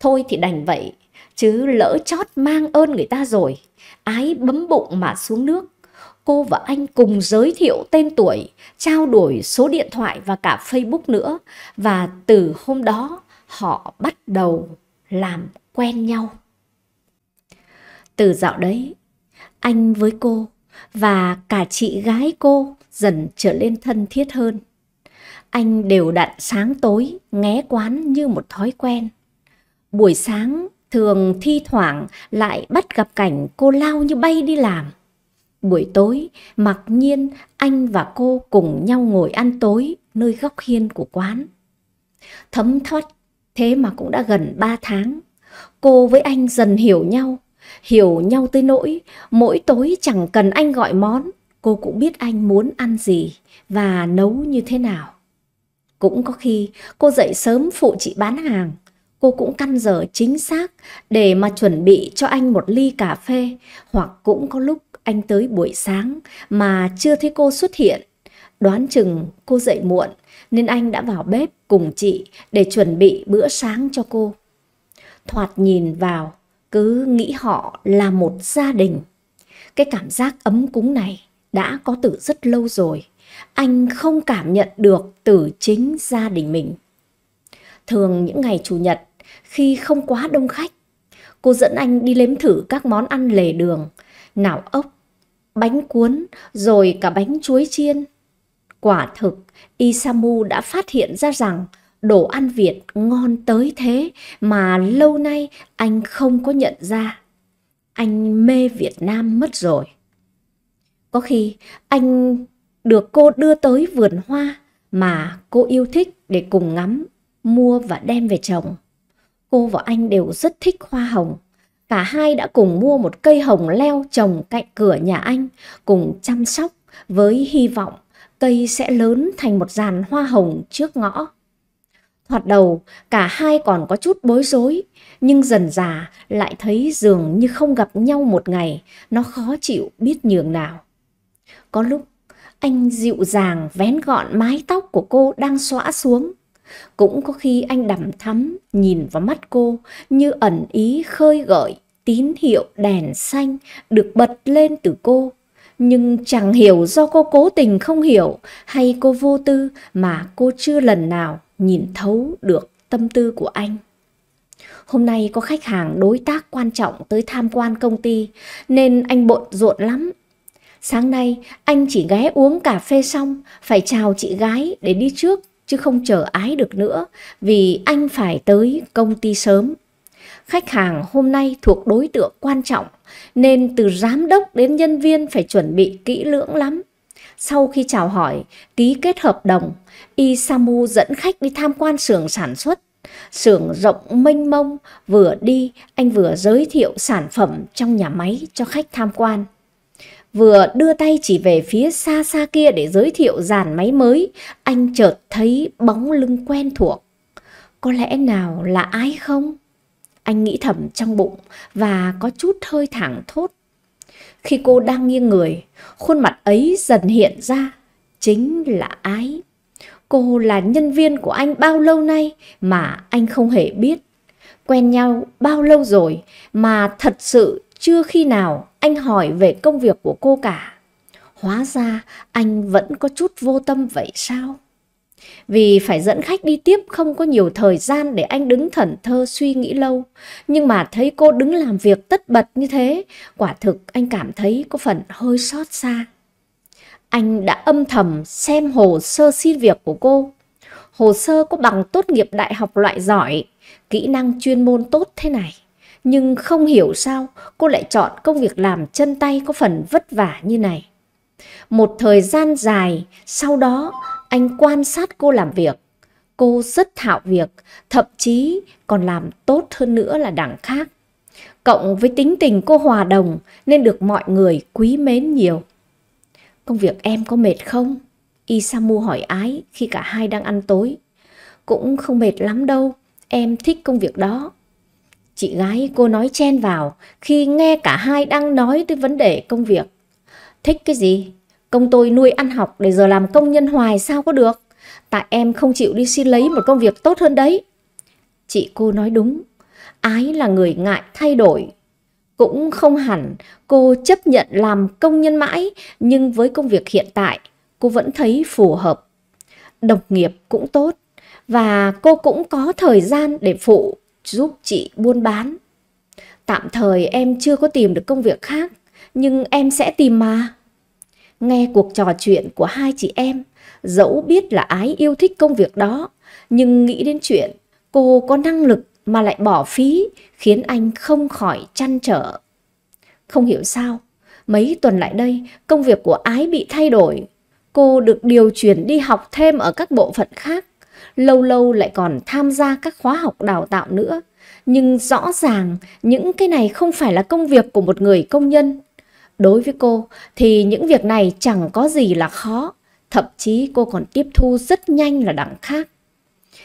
Thôi thì đành vậy, chứ lỡ chót mang ơn người ta rồi, ái bấm bụng mà xuống nước cô và anh cùng giới thiệu tên tuổi, trao đổi số điện thoại và cả Facebook nữa. Và từ hôm đó họ bắt đầu làm quen nhau. Từ dạo đấy, anh với cô và cả chị gái cô dần trở lên thân thiết hơn. Anh đều đặn sáng tối nghé quán như một thói quen. Buổi sáng thường thi thoảng lại bắt gặp cảnh cô lao như bay đi làm Buổi tối, mặc nhiên anh và cô cùng nhau ngồi ăn tối nơi góc hiên của quán. Thấm thoát, thế mà cũng đã gần 3 tháng. Cô với anh dần hiểu nhau, hiểu nhau tới nỗi mỗi tối chẳng cần anh gọi món, cô cũng biết anh muốn ăn gì và nấu như thế nào. Cũng có khi cô dậy sớm phụ chị bán hàng, Cô cũng căn giờ chính xác để mà chuẩn bị cho anh một ly cà phê hoặc cũng có lúc anh tới buổi sáng mà chưa thấy cô xuất hiện. Đoán chừng cô dậy muộn nên anh đã vào bếp cùng chị để chuẩn bị bữa sáng cho cô. Thoạt nhìn vào, cứ nghĩ họ là một gia đình. Cái cảm giác ấm cúng này đã có từ rất lâu rồi. Anh không cảm nhận được từ chính gia đình mình thường những ngày chủ nhật, khi không quá đông khách. Cô dẫn anh đi nếm thử các món ăn lề đường, nào ốc, bánh cuốn, rồi cả bánh chuối chiên. Quả thực, Isamu đã phát hiện ra rằng đồ ăn Việt ngon tới thế mà lâu nay anh không có nhận ra. Anh mê Việt Nam mất rồi. Có khi anh được cô đưa tới vườn hoa mà cô yêu thích để cùng ngắm mua và đem về trồng. Cô và anh đều rất thích hoa hồng. Cả hai đã cùng mua một cây hồng leo trồng cạnh cửa nhà anh, cùng chăm sóc với hy vọng cây sẽ lớn thành một dàn hoa hồng trước ngõ. Thoạt đầu, cả hai còn có chút bối rối, nhưng dần già lại thấy dường như không gặp nhau một ngày, nó khó chịu biết nhường nào. Có lúc, anh dịu dàng vén gọn mái tóc của cô đang xõa xuống, cũng có khi anh đằm thắm nhìn vào mắt cô như ẩn ý khơi gợi tín hiệu đèn xanh được bật lên từ cô nhưng chẳng hiểu do cô cố tình không hiểu hay cô vô tư mà cô chưa lần nào nhìn thấu được tâm tư của anh hôm nay có khách hàng đối tác quan trọng tới tham quan công ty nên anh bộn rộn lắm sáng nay anh chỉ ghé uống cà phê xong phải chào chị gái để đi trước chứ không chờ ái được nữa vì anh phải tới công ty sớm. Khách hàng hôm nay thuộc đối tượng quan trọng nên từ giám đốc đến nhân viên phải chuẩn bị kỹ lưỡng lắm. Sau khi chào hỏi, ký kết hợp đồng, Isamu dẫn khách đi tham quan xưởng sản xuất. Xưởng rộng mênh mông, vừa đi anh vừa giới thiệu sản phẩm trong nhà máy cho khách tham quan vừa đưa tay chỉ về phía xa xa kia để giới thiệu dàn máy mới, anh chợt thấy bóng lưng quen thuộc. Có lẽ nào là ai không? Anh nghĩ thầm trong bụng và có chút hơi thẳng thốt. Khi cô đang nghiêng người, khuôn mặt ấy dần hiện ra, chính là ái. Cô là nhân viên của anh bao lâu nay mà anh không hề biết. Quen nhau bao lâu rồi mà thật sự chưa khi nào anh hỏi về công việc của cô cả. Hóa ra anh vẫn có chút vô tâm vậy sao? Vì phải dẫn khách đi tiếp không có nhiều thời gian để anh đứng thẩn thơ suy nghĩ lâu. Nhưng mà thấy cô đứng làm việc tất bật như thế, quả thực anh cảm thấy có phần hơi xót xa. Anh đã âm thầm xem hồ sơ xin việc của cô. Hồ sơ có bằng tốt nghiệp đại học loại giỏi, kỹ năng chuyên môn tốt thế này nhưng không hiểu sao cô lại chọn công việc làm chân tay có phần vất vả như này. Một thời gian dài sau đó anh quan sát cô làm việc. Cô rất thạo việc, thậm chí còn làm tốt hơn nữa là đẳng khác. Cộng với tính tình cô hòa đồng nên được mọi người quý mến nhiều. Công việc em có mệt không? Isamu hỏi ái khi cả hai đang ăn tối. Cũng không mệt lắm đâu, em thích công việc đó. Chị gái cô nói chen vào khi nghe cả hai đang nói tới vấn đề công việc. Thích cái gì? Công tôi nuôi ăn học để giờ làm công nhân hoài sao có được? Tại em không chịu đi xin lấy một công việc tốt hơn đấy. Chị cô nói đúng. Ái là người ngại thay đổi. Cũng không hẳn cô chấp nhận làm công nhân mãi nhưng với công việc hiện tại cô vẫn thấy phù hợp. Đồng nghiệp cũng tốt và cô cũng có thời gian để phụ giúp chị buôn bán. Tạm thời em chưa có tìm được công việc khác, nhưng em sẽ tìm mà. Nghe cuộc trò chuyện của hai chị em, dẫu biết là ái yêu thích công việc đó, nhưng nghĩ đến chuyện cô có năng lực mà lại bỏ phí khiến anh không khỏi chăn trở. Không hiểu sao, mấy tuần lại đây công việc của ái bị thay đổi. Cô được điều chuyển đi học thêm ở các bộ phận khác lâu lâu lại còn tham gia các khóa học đào tạo nữa. Nhưng rõ ràng những cái này không phải là công việc của một người công nhân. Đối với cô thì những việc này chẳng có gì là khó, thậm chí cô còn tiếp thu rất nhanh là đẳng khác.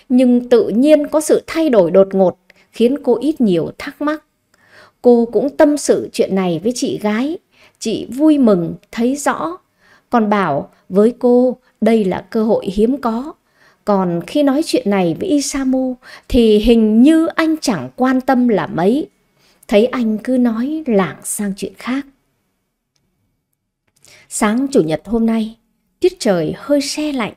Nhưng tự nhiên có sự thay đổi đột ngột khiến cô ít nhiều thắc mắc. Cô cũng tâm sự chuyện này với chị gái, chị vui mừng thấy rõ, còn bảo với cô đây là cơ hội hiếm có còn khi nói chuyện này với Isamu thì hình như anh chẳng quan tâm là mấy. Thấy anh cứ nói lảng sang chuyện khác. Sáng chủ nhật hôm nay, tiết trời hơi xe lạnh.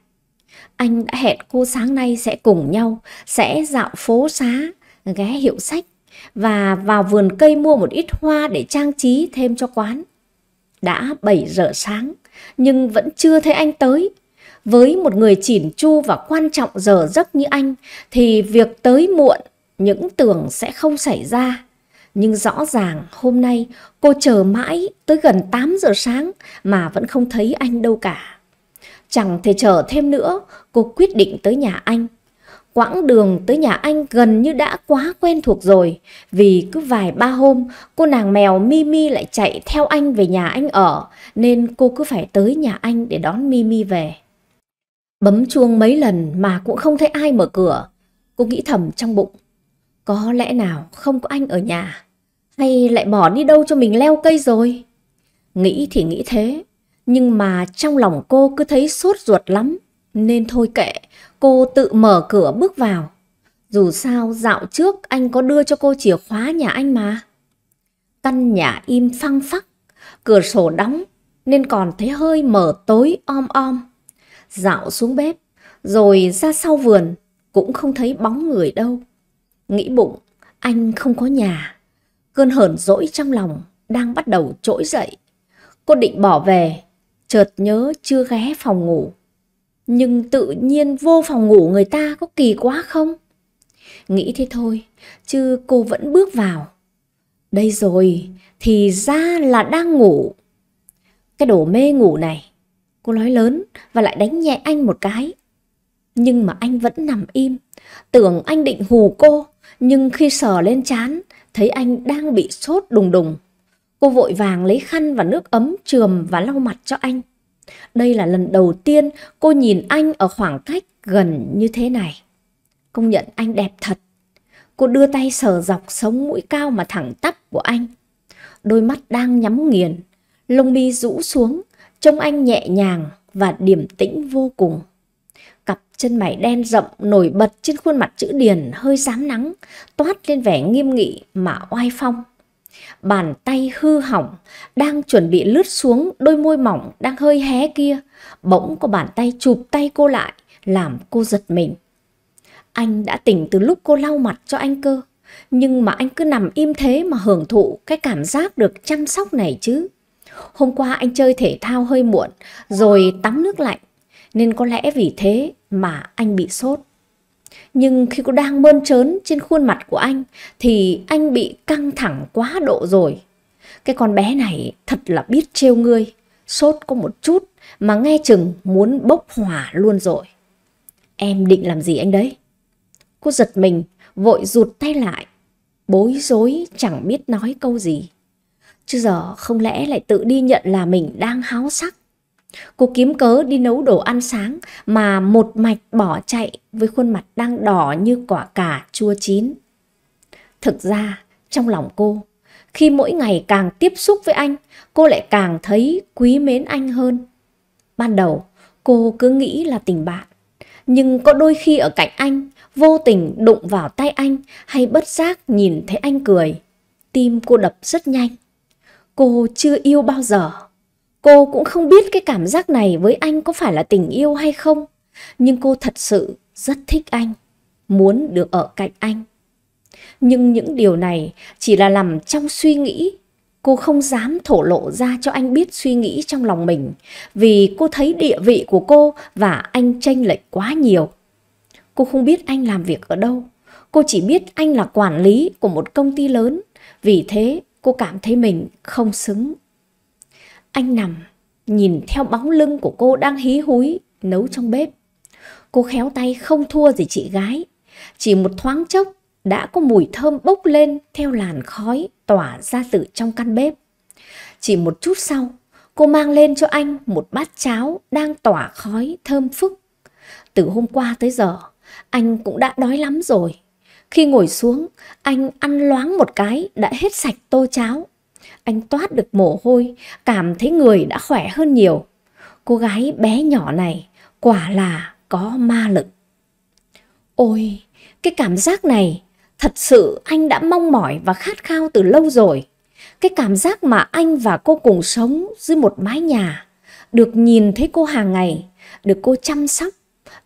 Anh đã hẹn cô sáng nay sẽ cùng nhau, sẽ dạo phố xá, ghé hiệu sách và vào vườn cây mua một ít hoa để trang trí thêm cho quán. Đã 7 giờ sáng, nhưng vẫn chưa thấy anh tới với một người chỉn chu và quan trọng giờ giấc như anh thì việc tới muộn những tưởng sẽ không xảy ra. Nhưng rõ ràng hôm nay cô chờ mãi tới gần 8 giờ sáng mà vẫn không thấy anh đâu cả. Chẳng thể chờ thêm nữa, cô quyết định tới nhà anh. Quãng đường tới nhà anh gần như đã quá quen thuộc rồi, vì cứ vài ba hôm cô nàng mèo Mimi lại chạy theo anh về nhà anh ở, nên cô cứ phải tới nhà anh để đón Mimi về. Bấm chuông mấy lần mà cũng không thấy ai mở cửa. Cô nghĩ thầm trong bụng. Có lẽ nào không có anh ở nhà? Hay lại bỏ đi đâu cho mình leo cây rồi? Nghĩ thì nghĩ thế. Nhưng mà trong lòng cô cứ thấy sốt ruột lắm. Nên thôi kệ, cô tự mở cửa bước vào. Dù sao dạo trước anh có đưa cho cô chìa khóa nhà anh mà. Căn nhà im phăng phắc, cửa sổ đóng nên còn thấy hơi mở tối om om dạo xuống bếp, rồi ra sau vườn, cũng không thấy bóng người đâu. Nghĩ bụng, anh không có nhà. Cơn hờn dỗi trong lòng đang bắt đầu trỗi dậy. Cô định bỏ về, chợt nhớ chưa ghé phòng ngủ. Nhưng tự nhiên vô phòng ngủ người ta có kỳ quá không? Nghĩ thế thôi, chứ cô vẫn bước vào. Đây rồi, thì ra là đang ngủ. Cái đồ mê ngủ này, Cô nói lớn và lại đánh nhẹ anh một cái. Nhưng mà anh vẫn nằm im. Tưởng anh định hù cô, nhưng khi sờ lên chán, thấy anh đang bị sốt đùng đùng. Cô vội vàng lấy khăn và nước ấm chườm và lau mặt cho anh. Đây là lần đầu tiên cô nhìn anh ở khoảng cách gần như thế này. Công nhận anh đẹp thật. Cô đưa tay sờ dọc sống mũi cao mà thẳng tắp của anh. Đôi mắt đang nhắm nghiền, lông mi rũ xuống, Trông anh nhẹ nhàng và điềm tĩnh vô cùng. Cặp chân mày đen rậm nổi bật trên khuôn mặt chữ điền hơi rám nắng, toát lên vẻ nghiêm nghị mà oai phong. Bàn tay hư hỏng, đang chuẩn bị lướt xuống đôi môi mỏng đang hơi hé kia, bỗng có bàn tay chụp tay cô lại, làm cô giật mình. Anh đã tỉnh từ lúc cô lau mặt cho anh cơ, nhưng mà anh cứ nằm im thế mà hưởng thụ cái cảm giác được chăm sóc này chứ. Hôm qua anh chơi thể thao hơi muộn, rồi tắm nước lạnh, nên có lẽ vì thế mà anh bị sốt. Nhưng khi cô đang bơn trớn trên khuôn mặt của anh thì anh bị căng thẳng quá độ rồi. Cái con bé này thật là biết trêu ngươi, sốt có một chút mà nghe chừng muốn bốc hỏa luôn rồi. Em định làm gì anh đấy? Cô giật mình, vội rụt tay lại, bối rối chẳng biết nói câu gì. Chứ giờ không lẽ lại tự đi nhận là mình đang háo sắc. Cô kiếm cớ đi nấu đồ ăn sáng mà một mạch bỏ chạy với khuôn mặt đang đỏ như quả cà chua chín. Thực ra, trong lòng cô, khi mỗi ngày càng tiếp xúc với anh, cô lại càng thấy quý mến anh hơn. Ban đầu, cô cứ nghĩ là tình bạn. Nhưng có đôi khi ở cạnh anh, vô tình đụng vào tay anh hay bất giác nhìn thấy anh cười. Tim cô đập rất nhanh. Cô chưa yêu bao giờ. Cô cũng không biết cái cảm giác này với anh có phải là tình yêu hay không. Nhưng cô thật sự rất thích anh, muốn được ở cạnh anh. Nhưng những điều này chỉ là nằm trong suy nghĩ. Cô không dám thổ lộ ra cho anh biết suy nghĩ trong lòng mình vì cô thấy địa vị của cô và anh tranh lệch quá nhiều. Cô không biết anh làm việc ở đâu. Cô chỉ biết anh là quản lý của một công ty lớn. Vì thế Cô cảm thấy mình không xứng. Anh nằm, nhìn theo bóng lưng của cô đang hí húi, nấu trong bếp. Cô khéo tay không thua gì chị gái. Chỉ một thoáng chốc, đã có mùi thơm bốc lên theo làn khói tỏa ra từ trong căn bếp. Chỉ một chút sau, cô mang lên cho anh một bát cháo đang tỏa khói thơm phức. Từ hôm qua tới giờ, anh cũng đã đói lắm rồi. Khi ngồi xuống, anh ăn loáng một cái đã hết sạch tô cháo. Anh toát được mồ hôi, cảm thấy người đã khỏe hơn nhiều. Cô gái bé nhỏ này quả là có ma lực. Ôi, cái cảm giác này thật sự anh đã mong mỏi và khát khao từ lâu rồi. Cái cảm giác mà anh và cô cùng sống dưới một mái nhà, được nhìn thấy cô hàng ngày, được cô chăm sóc,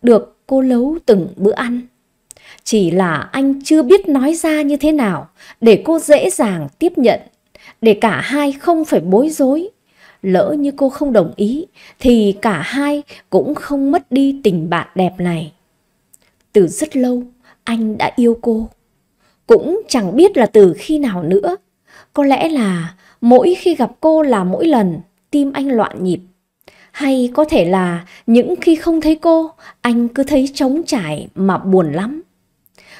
được cô nấu từng bữa ăn. Chỉ là anh chưa biết nói ra như thế nào để cô dễ dàng tiếp nhận, để cả hai không phải bối rối. Lỡ như cô không đồng ý thì cả hai cũng không mất đi tình bạn đẹp này. Từ rất lâu anh đã yêu cô. Cũng chẳng biết là từ khi nào nữa. Có lẽ là mỗi khi gặp cô là mỗi lần tim anh loạn nhịp. Hay có thể là những khi không thấy cô, anh cứ thấy trống trải mà buồn lắm.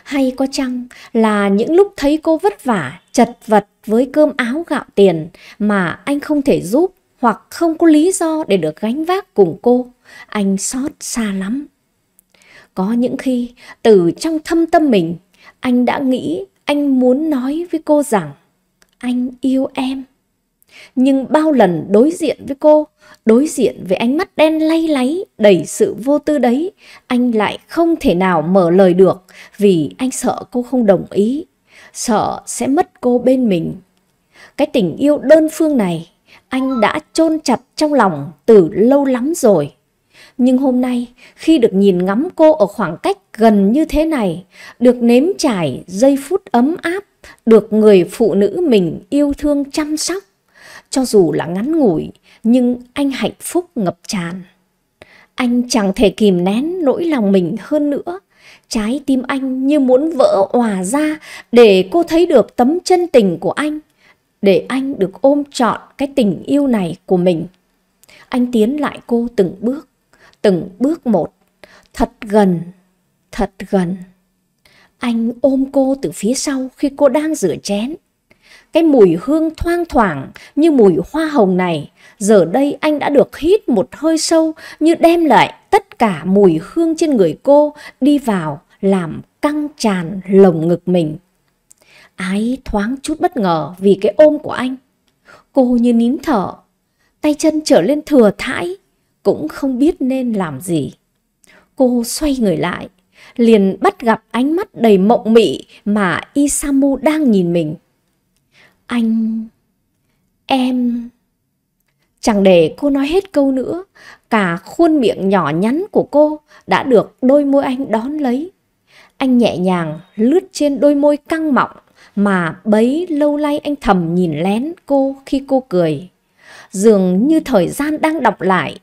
Hay có chăng là những lúc thấy cô vất vả, chật vật với cơm áo gạo tiền mà anh không thể giúp hoặc không có lý do để được gánh vác cùng cô, anh xót xa lắm. Có những khi, từ trong thâm tâm mình, anh đã nghĩ anh muốn nói với cô rằng anh yêu em nhưng bao lần đối diện với cô, đối diện với ánh mắt đen lay láy đầy sự vô tư đấy, anh lại không thể nào mở lời được vì anh sợ cô không đồng ý, sợ sẽ mất cô bên mình. Cái tình yêu đơn phương này anh đã chôn chặt trong lòng từ lâu lắm rồi. Nhưng hôm nay, khi được nhìn ngắm cô ở khoảng cách gần như thế này, được nếm trải giây phút ấm áp, được người phụ nữ mình yêu thương chăm sóc, cho dù là ngắn ngủi, nhưng anh hạnh phúc ngập tràn. Anh chẳng thể kìm nén nỗi lòng mình hơn nữa. Trái tim anh như muốn vỡ òa ra để cô thấy được tấm chân tình của anh, để anh được ôm trọn cái tình yêu này của mình. Anh tiến lại cô từng bước, từng bước một, thật gần, thật gần. Anh ôm cô từ phía sau khi cô đang rửa chén. Cái mùi hương thoang thoảng như mùi hoa hồng này, giờ đây anh đã được hít một hơi sâu như đem lại tất cả mùi hương trên người cô đi vào làm căng tràn lồng ngực mình. Ái thoáng chút bất ngờ vì cái ôm của anh. Cô như nín thở, tay chân trở lên thừa thãi, cũng không biết nên làm gì. Cô xoay người lại, liền bắt gặp ánh mắt đầy mộng mị mà Isamu đang nhìn mình anh, em. Chẳng để cô nói hết câu nữa, cả khuôn miệng nhỏ nhắn của cô đã được đôi môi anh đón lấy. Anh nhẹ nhàng lướt trên đôi môi căng mọng mà bấy lâu nay anh thầm nhìn lén cô khi cô cười. Dường như thời gian đang đọc lại,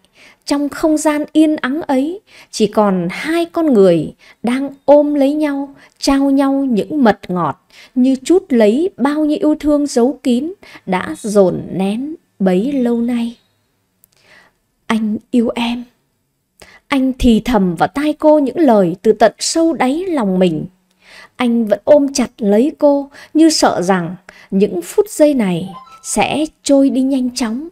trong không gian yên ắng ấy chỉ còn hai con người đang ôm lấy nhau trao nhau những mật ngọt như chút lấy bao nhiêu yêu thương giấu kín đã dồn nén bấy lâu nay anh yêu em anh thì thầm vào tai cô những lời từ tận sâu đáy lòng mình anh vẫn ôm chặt lấy cô như sợ rằng những phút giây này sẽ trôi đi nhanh chóng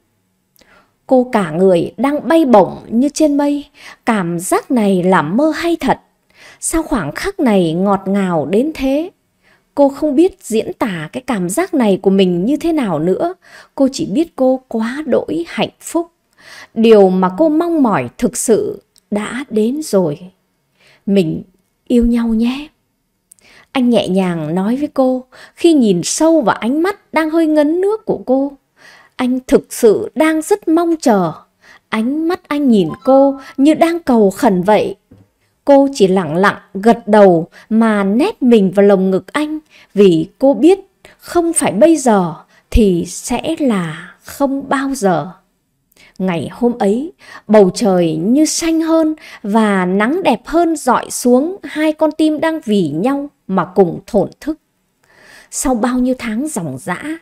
Cô cả người đang bay bổng như trên mây, cảm giác này là mơ hay thật. Sao khoảng khắc này ngọt ngào đến thế? Cô không biết diễn tả cái cảm giác này của mình như thế nào nữa, cô chỉ biết cô quá đỗi hạnh phúc. Điều mà cô mong mỏi thực sự đã đến rồi. Mình yêu nhau nhé. Anh nhẹ nhàng nói với cô khi nhìn sâu vào ánh mắt đang hơi ngấn nước của cô. Anh thực sự đang rất mong chờ. Ánh mắt anh nhìn cô như đang cầu khẩn vậy. Cô chỉ lặng lặng gật đầu mà nét mình vào lồng ngực anh vì cô biết không phải bây giờ thì sẽ là không bao giờ. Ngày hôm ấy, bầu trời như xanh hơn và nắng đẹp hơn dọi xuống hai con tim đang vì nhau mà cùng thổn thức. Sau bao nhiêu tháng dòng dã,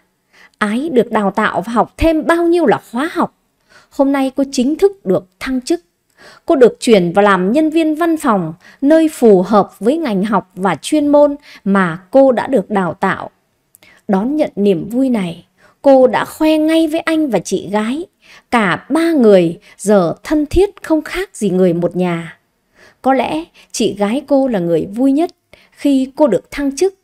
Ái được đào tạo và học thêm bao nhiêu là khóa học. Hôm nay cô chính thức được thăng chức. Cô được chuyển vào làm nhân viên văn phòng, nơi phù hợp với ngành học và chuyên môn mà cô đã được đào tạo. Đón nhận niềm vui này, cô đã khoe ngay với anh và chị gái. Cả ba người giờ thân thiết không khác gì người một nhà. Có lẽ chị gái cô là người vui nhất khi cô được thăng chức.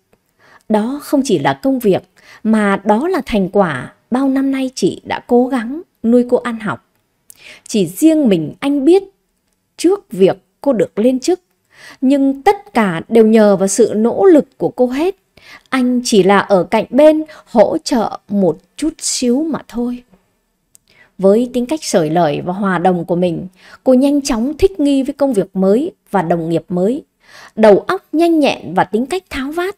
Đó không chỉ là công việc mà đó là thành quả bao năm nay chị đã cố gắng nuôi cô ăn học. Chỉ riêng mình anh biết trước việc cô được lên chức, nhưng tất cả đều nhờ vào sự nỗ lực của cô hết. Anh chỉ là ở cạnh bên hỗ trợ một chút xíu mà thôi. Với tính cách sởi lời và hòa đồng của mình, cô nhanh chóng thích nghi với công việc mới và đồng nghiệp mới. Đầu óc nhanh nhẹn và tính cách tháo vát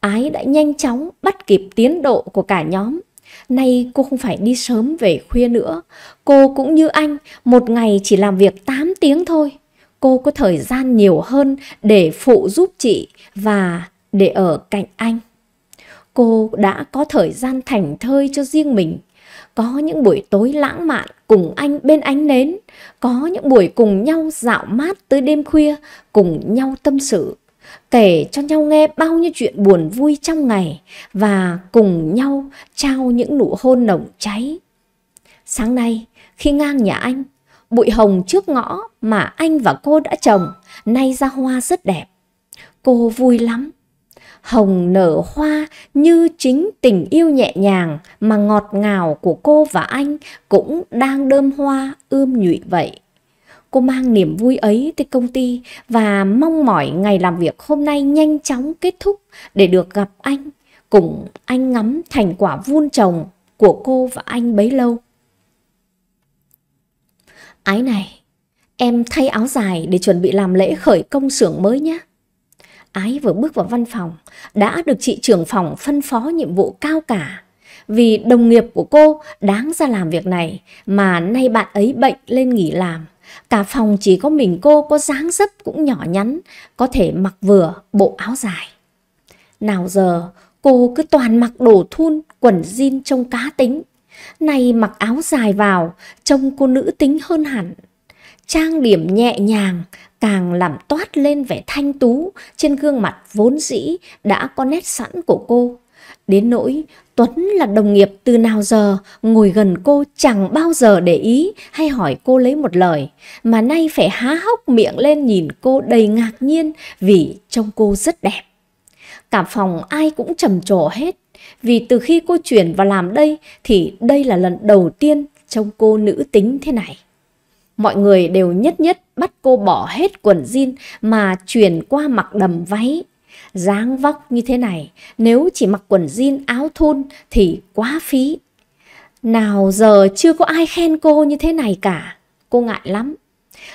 Ái đã nhanh chóng bắt kịp tiến độ của cả nhóm. Nay cô không phải đi sớm về khuya nữa. Cô cũng như anh, một ngày chỉ làm việc 8 tiếng thôi. Cô có thời gian nhiều hơn để phụ giúp chị và để ở cạnh anh. Cô đã có thời gian thảnh thơi cho riêng mình. Có những buổi tối lãng mạn cùng anh bên ánh nến. Có những buổi cùng nhau dạo mát tới đêm khuya, cùng nhau tâm sự kể cho nhau nghe bao nhiêu chuyện buồn vui trong ngày và cùng nhau trao những nụ hôn nồng cháy. Sáng nay, khi ngang nhà anh, bụi hồng trước ngõ mà anh và cô đã trồng nay ra hoa rất đẹp. Cô vui lắm. Hồng nở hoa như chính tình yêu nhẹ nhàng mà ngọt ngào của cô và anh cũng đang đơm hoa ươm nhụy vậy. Cô mang niềm vui ấy tới công ty và mong mỏi ngày làm việc hôm nay nhanh chóng kết thúc để được gặp anh, cùng anh ngắm thành quả vun trồng của cô và anh bấy lâu. Ái này, em thay áo dài để chuẩn bị làm lễ khởi công xưởng mới nhé. Ái vừa bước vào văn phòng, đã được chị trưởng phòng phân phó nhiệm vụ cao cả. Vì đồng nghiệp của cô đáng ra làm việc này mà nay bạn ấy bệnh lên nghỉ làm Cả phòng chỉ có mình cô có dáng dấp cũng nhỏ nhắn, có thể mặc vừa bộ áo dài. Nào giờ, cô cứ toàn mặc đồ thun, quần jean trông cá tính. Nay mặc áo dài vào, trông cô nữ tính hơn hẳn. Trang điểm nhẹ nhàng, càng làm toát lên vẻ thanh tú trên gương mặt vốn dĩ đã có nét sẵn của cô. Đến nỗi Tuấn là đồng nghiệp từ nào giờ, ngồi gần cô chẳng bao giờ để ý hay hỏi cô lấy một lời, mà nay phải há hốc miệng lên nhìn cô đầy ngạc nhiên vì trông cô rất đẹp. Cả phòng ai cũng trầm trồ hết, vì từ khi cô chuyển vào làm đây thì đây là lần đầu tiên trông cô nữ tính thế này. Mọi người đều nhất nhất bắt cô bỏ hết quần jean mà chuyển qua mặc đầm váy dáng vóc như thế này, nếu chỉ mặc quần jean áo thun thì quá phí. Nào giờ chưa có ai khen cô như thế này cả, cô ngại lắm.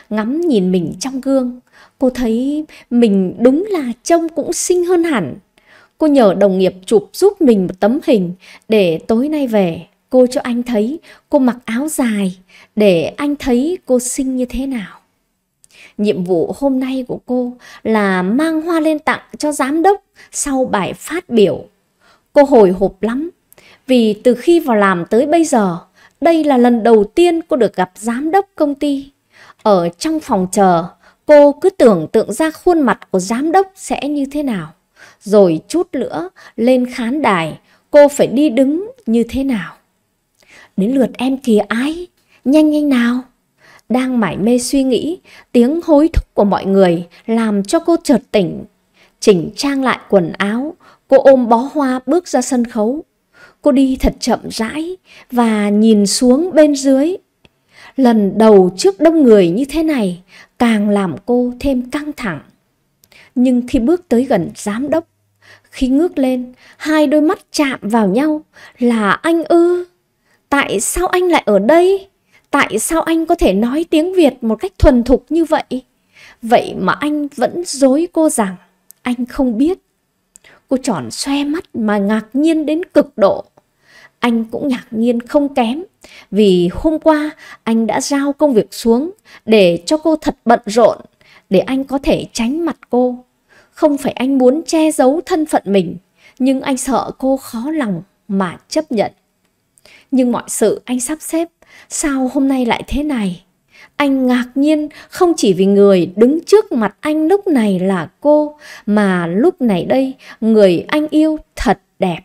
Ngắm nhìn mình trong gương, cô thấy mình đúng là trông cũng xinh hơn hẳn. Cô nhờ đồng nghiệp chụp giúp mình một tấm hình để tối nay về cô cho anh thấy cô mặc áo dài để anh thấy cô xinh như thế nào. Nhiệm vụ hôm nay của cô là mang hoa lên tặng cho giám đốc sau bài phát biểu. Cô hồi hộp lắm, vì từ khi vào làm tới bây giờ, đây là lần đầu tiên cô được gặp giám đốc công ty. Ở trong phòng chờ, cô cứ tưởng tượng ra khuôn mặt của giám đốc sẽ như thế nào. Rồi chút nữa, lên khán đài, cô phải đi đứng như thế nào. Đến lượt em kìa ai? Nhanh nhanh nào! đang mải mê suy nghĩ, tiếng hối thúc của mọi người làm cho cô chợt tỉnh. Chỉnh trang lại quần áo, cô ôm bó hoa bước ra sân khấu. Cô đi thật chậm rãi và nhìn xuống bên dưới. Lần đầu trước đông người như thế này càng làm cô thêm căng thẳng. Nhưng khi bước tới gần giám đốc, khi ngước lên, hai đôi mắt chạm vào nhau là anh ư. Tại sao anh lại ở đây? tại sao anh có thể nói tiếng Việt một cách thuần thục như vậy? Vậy mà anh vẫn dối cô rằng anh không biết. Cô tròn xoe mắt mà ngạc nhiên đến cực độ. Anh cũng ngạc nhiên không kém vì hôm qua anh đã giao công việc xuống để cho cô thật bận rộn để anh có thể tránh mặt cô. Không phải anh muốn che giấu thân phận mình nhưng anh sợ cô khó lòng mà chấp nhận. Nhưng mọi sự anh sắp xếp Sao hôm nay lại thế này? Anh ngạc nhiên không chỉ vì người đứng trước mặt anh lúc này là cô, mà lúc này đây người anh yêu thật đẹp.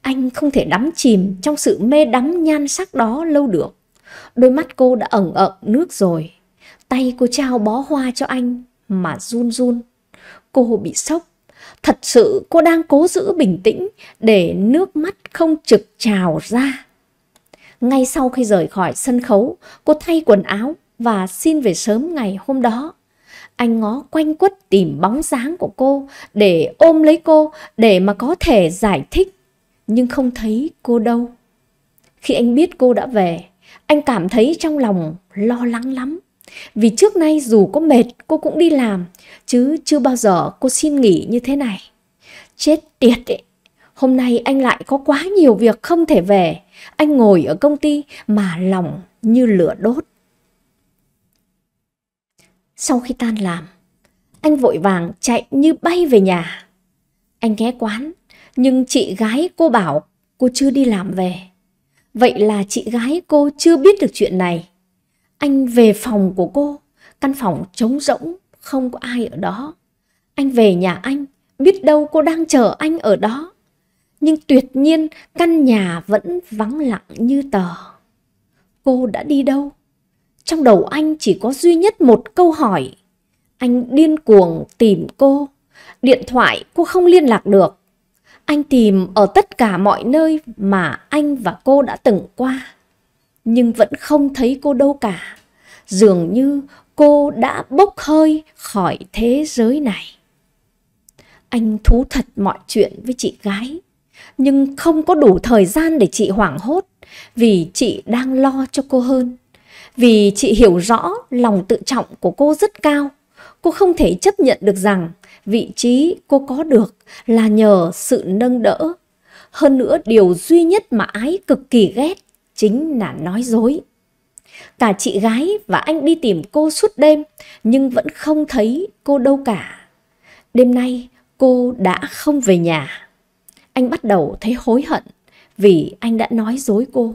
Anh không thể đắm chìm trong sự mê đắm nhan sắc đó lâu được. Đôi mắt cô đã ẩn ẩn nước rồi. Tay cô trao bó hoa cho anh mà run run. Cô bị sốc. Thật sự cô đang cố giữ bình tĩnh để nước mắt không trực trào ra. Ngay sau khi rời khỏi sân khấu, cô thay quần áo và xin về sớm ngày hôm đó. Anh ngó quanh quất tìm bóng dáng của cô để ôm lấy cô để mà có thể giải thích, nhưng không thấy cô đâu. Khi anh biết cô đã về, anh cảm thấy trong lòng lo lắng lắm. Vì trước nay dù có mệt cô cũng đi làm, chứ chưa bao giờ cô xin nghỉ như thế này. Chết tiệt ấy, hôm nay anh lại có quá nhiều việc không thể về, anh ngồi ở công ty mà lòng như lửa đốt. Sau khi tan làm, anh vội vàng chạy như bay về nhà. Anh ghé quán, nhưng chị gái cô bảo cô chưa đi làm về. Vậy là chị gái cô chưa biết được chuyện này. Anh về phòng của cô, căn phòng trống rỗng, không có ai ở đó. Anh về nhà anh, biết đâu cô đang chờ anh ở đó nhưng tuyệt nhiên căn nhà vẫn vắng lặng như tờ. Cô đã đi đâu? Trong đầu anh chỉ có duy nhất một câu hỏi. Anh điên cuồng tìm cô. Điện thoại cô không liên lạc được. Anh tìm ở tất cả mọi nơi mà anh và cô đã từng qua. Nhưng vẫn không thấy cô đâu cả. Dường như cô đã bốc hơi khỏi thế giới này. Anh thú thật mọi chuyện với chị gái nhưng không có đủ thời gian để chị hoảng hốt vì chị đang lo cho cô hơn. Vì chị hiểu rõ lòng tự trọng của cô rất cao. Cô không thể chấp nhận được rằng vị trí cô có được là nhờ sự nâng đỡ. Hơn nữa điều duy nhất mà ái cực kỳ ghét chính là nói dối. Cả chị gái và anh đi tìm cô suốt đêm nhưng vẫn không thấy cô đâu cả. Đêm nay cô đã không về nhà anh bắt đầu thấy hối hận vì anh đã nói dối cô.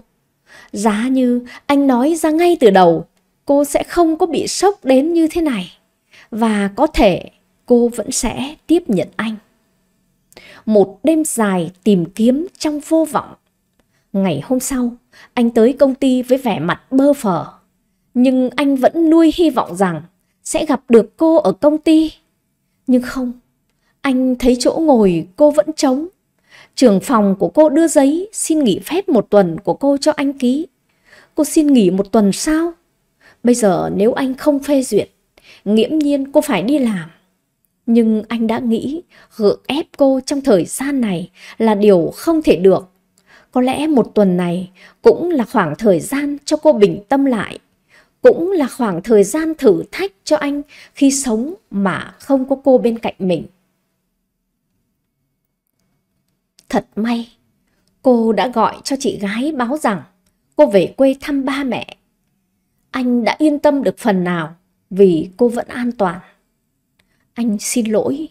Giá như anh nói ra ngay từ đầu, cô sẽ không có bị sốc đến như thế này. Và có thể cô vẫn sẽ tiếp nhận anh. Một đêm dài tìm kiếm trong vô vọng. Ngày hôm sau, anh tới công ty với vẻ mặt bơ phờ. Nhưng anh vẫn nuôi hy vọng rằng sẽ gặp được cô ở công ty. Nhưng không, anh thấy chỗ ngồi cô vẫn trống Trưởng phòng của cô đưa giấy xin nghỉ phép một tuần của cô cho anh ký. Cô xin nghỉ một tuần sao? Bây giờ nếu anh không phê duyệt, nghiễm nhiên cô phải đi làm. Nhưng anh đã nghĩ gượng ép cô trong thời gian này là điều không thể được. Có lẽ một tuần này cũng là khoảng thời gian cho cô bình tâm lại. Cũng là khoảng thời gian thử thách cho anh khi sống mà không có cô bên cạnh mình. Thật may, cô đã gọi cho chị gái báo rằng cô về quê thăm ba mẹ. Anh đã yên tâm được phần nào vì cô vẫn an toàn. Anh xin lỗi,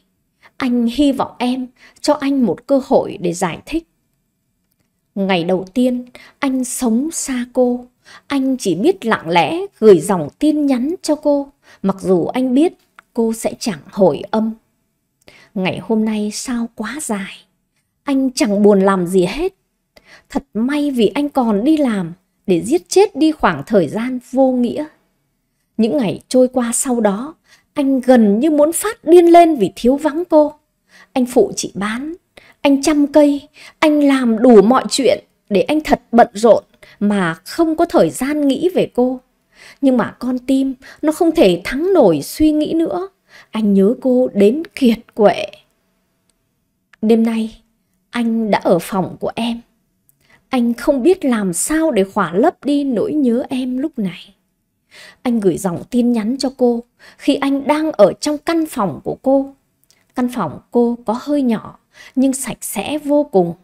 anh hy vọng em cho anh một cơ hội để giải thích. Ngày đầu tiên, anh sống xa cô. Anh chỉ biết lặng lẽ gửi dòng tin nhắn cho cô, mặc dù anh biết cô sẽ chẳng hồi âm. Ngày hôm nay sao quá dài. Anh chẳng buồn làm gì hết. Thật may vì anh còn đi làm để giết chết đi khoảng thời gian vô nghĩa. Những ngày trôi qua sau đó, anh gần như muốn phát điên lên vì thiếu vắng cô. Anh phụ chị bán, anh chăm cây, anh làm đủ mọi chuyện để anh thật bận rộn mà không có thời gian nghĩ về cô. Nhưng mà con tim nó không thể thắng nổi suy nghĩ nữa. Anh nhớ cô đến kiệt quệ. Đêm nay, anh đã ở phòng của em. Anh không biết làm sao để khỏa lấp đi nỗi nhớ em lúc này. Anh gửi dòng tin nhắn cho cô khi anh đang ở trong căn phòng của cô. Căn phòng cô có hơi nhỏ nhưng sạch sẽ vô cùng.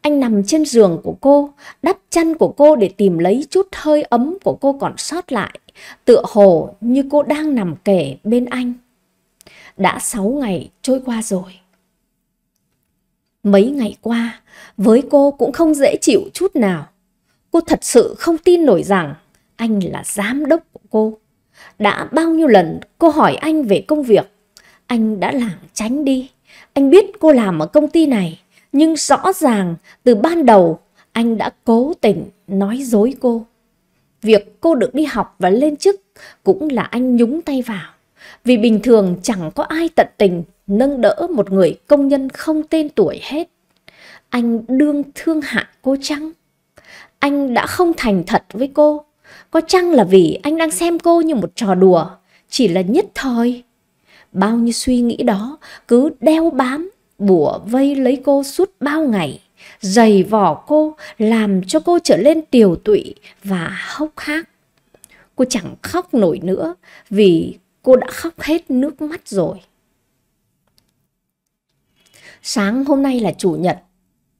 Anh nằm trên giường của cô, đắp chăn của cô để tìm lấy chút hơi ấm của cô còn sót lại, tựa hồ như cô đang nằm kể bên anh. Đã sáu ngày trôi qua rồi. Mấy ngày qua, với cô cũng không dễ chịu chút nào. Cô thật sự không tin nổi rằng anh là giám đốc của cô. Đã bao nhiêu lần cô hỏi anh về công việc, anh đã lảng tránh đi. Anh biết cô làm ở công ty này, nhưng rõ ràng từ ban đầu anh đã cố tình nói dối cô. Việc cô được đi học và lên chức cũng là anh nhúng tay vào. Vì bình thường chẳng có ai tận tình nâng đỡ một người công nhân không tên tuổi hết. Anh đương thương hại cô chăng? Anh đã không thành thật với cô. Có chăng là vì anh đang xem cô như một trò đùa, chỉ là nhất thời. Bao nhiêu suy nghĩ đó cứ đeo bám, bủa vây lấy cô suốt bao ngày, dày vỏ cô, làm cho cô trở lên tiều tụy và hốc hác. Cô chẳng khóc nổi nữa vì cô đã khóc hết nước mắt rồi. Sáng hôm nay là chủ nhật,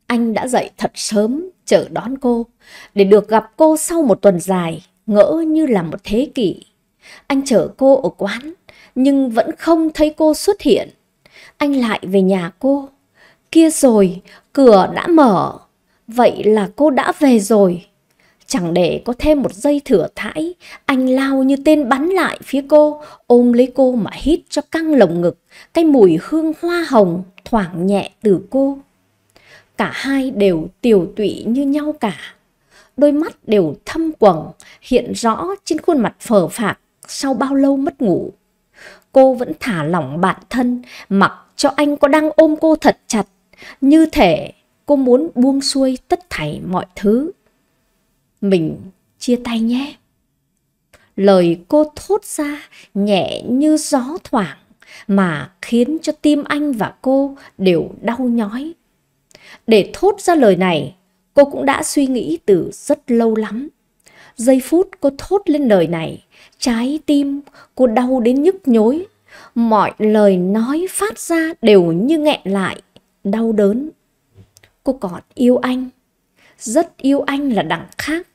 anh đã dậy thật sớm chờ đón cô. Để được gặp cô sau một tuần dài, ngỡ như là một thế kỷ. Anh chở cô ở quán, nhưng vẫn không thấy cô xuất hiện. Anh lại về nhà cô. Kia rồi, cửa đã mở. Vậy là cô đã về rồi. Chẳng để có thêm một giây thừa thãi, anh lao như tên bắn lại phía cô, ôm lấy cô mà hít cho căng lồng ngực, cái mùi hương hoa hồng thoảng nhẹ từ cô. Cả hai đều tiều tụy như nhau cả. Đôi mắt đều thâm quầng, hiện rõ trên khuôn mặt phờ phạc sau bao lâu mất ngủ. Cô vẫn thả lỏng bản thân, mặc cho anh có đang ôm cô thật chặt, như thể cô muốn buông xuôi tất thảy mọi thứ. Mình chia tay nhé. Lời cô thốt ra nhẹ như gió thoảng mà khiến cho tim anh và cô đều đau nhói. Để thốt ra lời này, cô cũng đã suy nghĩ từ rất lâu lắm. Giây phút cô thốt lên lời này, trái tim cô đau đến nhức nhối. Mọi lời nói phát ra đều như nghẹn lại, đau đớn. Cô còn yêu anh, rất yêu anh là đẳng khác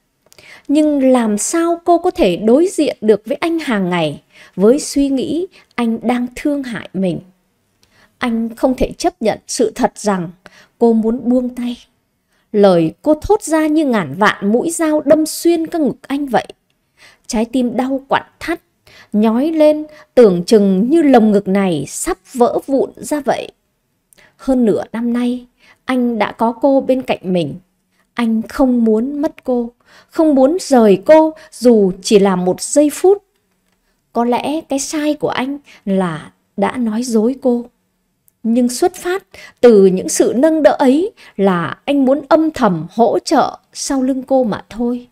nhưng làm sao cô có thể đối diện được với anh hàng ngày với suy nghĩ anh đang thương hại mình anh không thể chấp nhận sự thật rằng cô muốn buông tay lời cô thốt ra như ngàn vạn mũi dao đâm xuyên các ngực anh vậy trái tim đau quặn thắt nhói lên tưởng chừng như lồng ngực này sắp vỡ vụn ra vậy hơn nửa năm nay anh đã có cô bên cạnh mình anh không muốn mất cô không muốn rời cô dù chỉ là một giây phút. Có lẽ cái sai của anh là đã nói dối cô. Nhưng xuất phát từ những sự nâng đỡ ấy là anh muốn âm thầm hỗ trợ sau lưng cô mà thôi.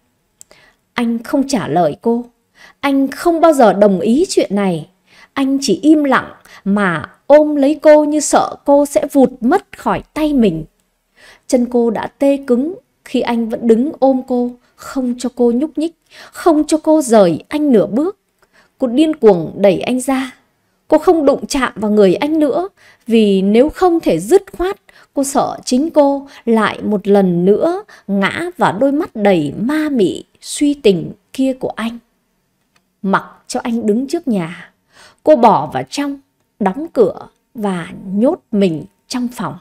Anh không trả lời cô. Anh không bao giờ đồng ý chuyện này. Anh chỉ im lặng mà ôm lấy cô như sợ cô sẽ vụt mất khỏi tay mình. Chân cô đã tê cứng khi anh vẫn đứng ôm cô, không cho cô nhúc nhích, không cho cô rời anh nửa bước. Cô điên cuồng đẩy anh ra. Cô không đụng chạm vào người anh nữa, vì nếu không thể dứt khoát, cô sợ chính cô lại một lần nữa ngã vào đôi mắt đầy ma mị, suy tình kia của anh. Mặc cho anh đứng trước nhà, cô bỏ vào trong, đóng cửa và nhốt mình trong phòng.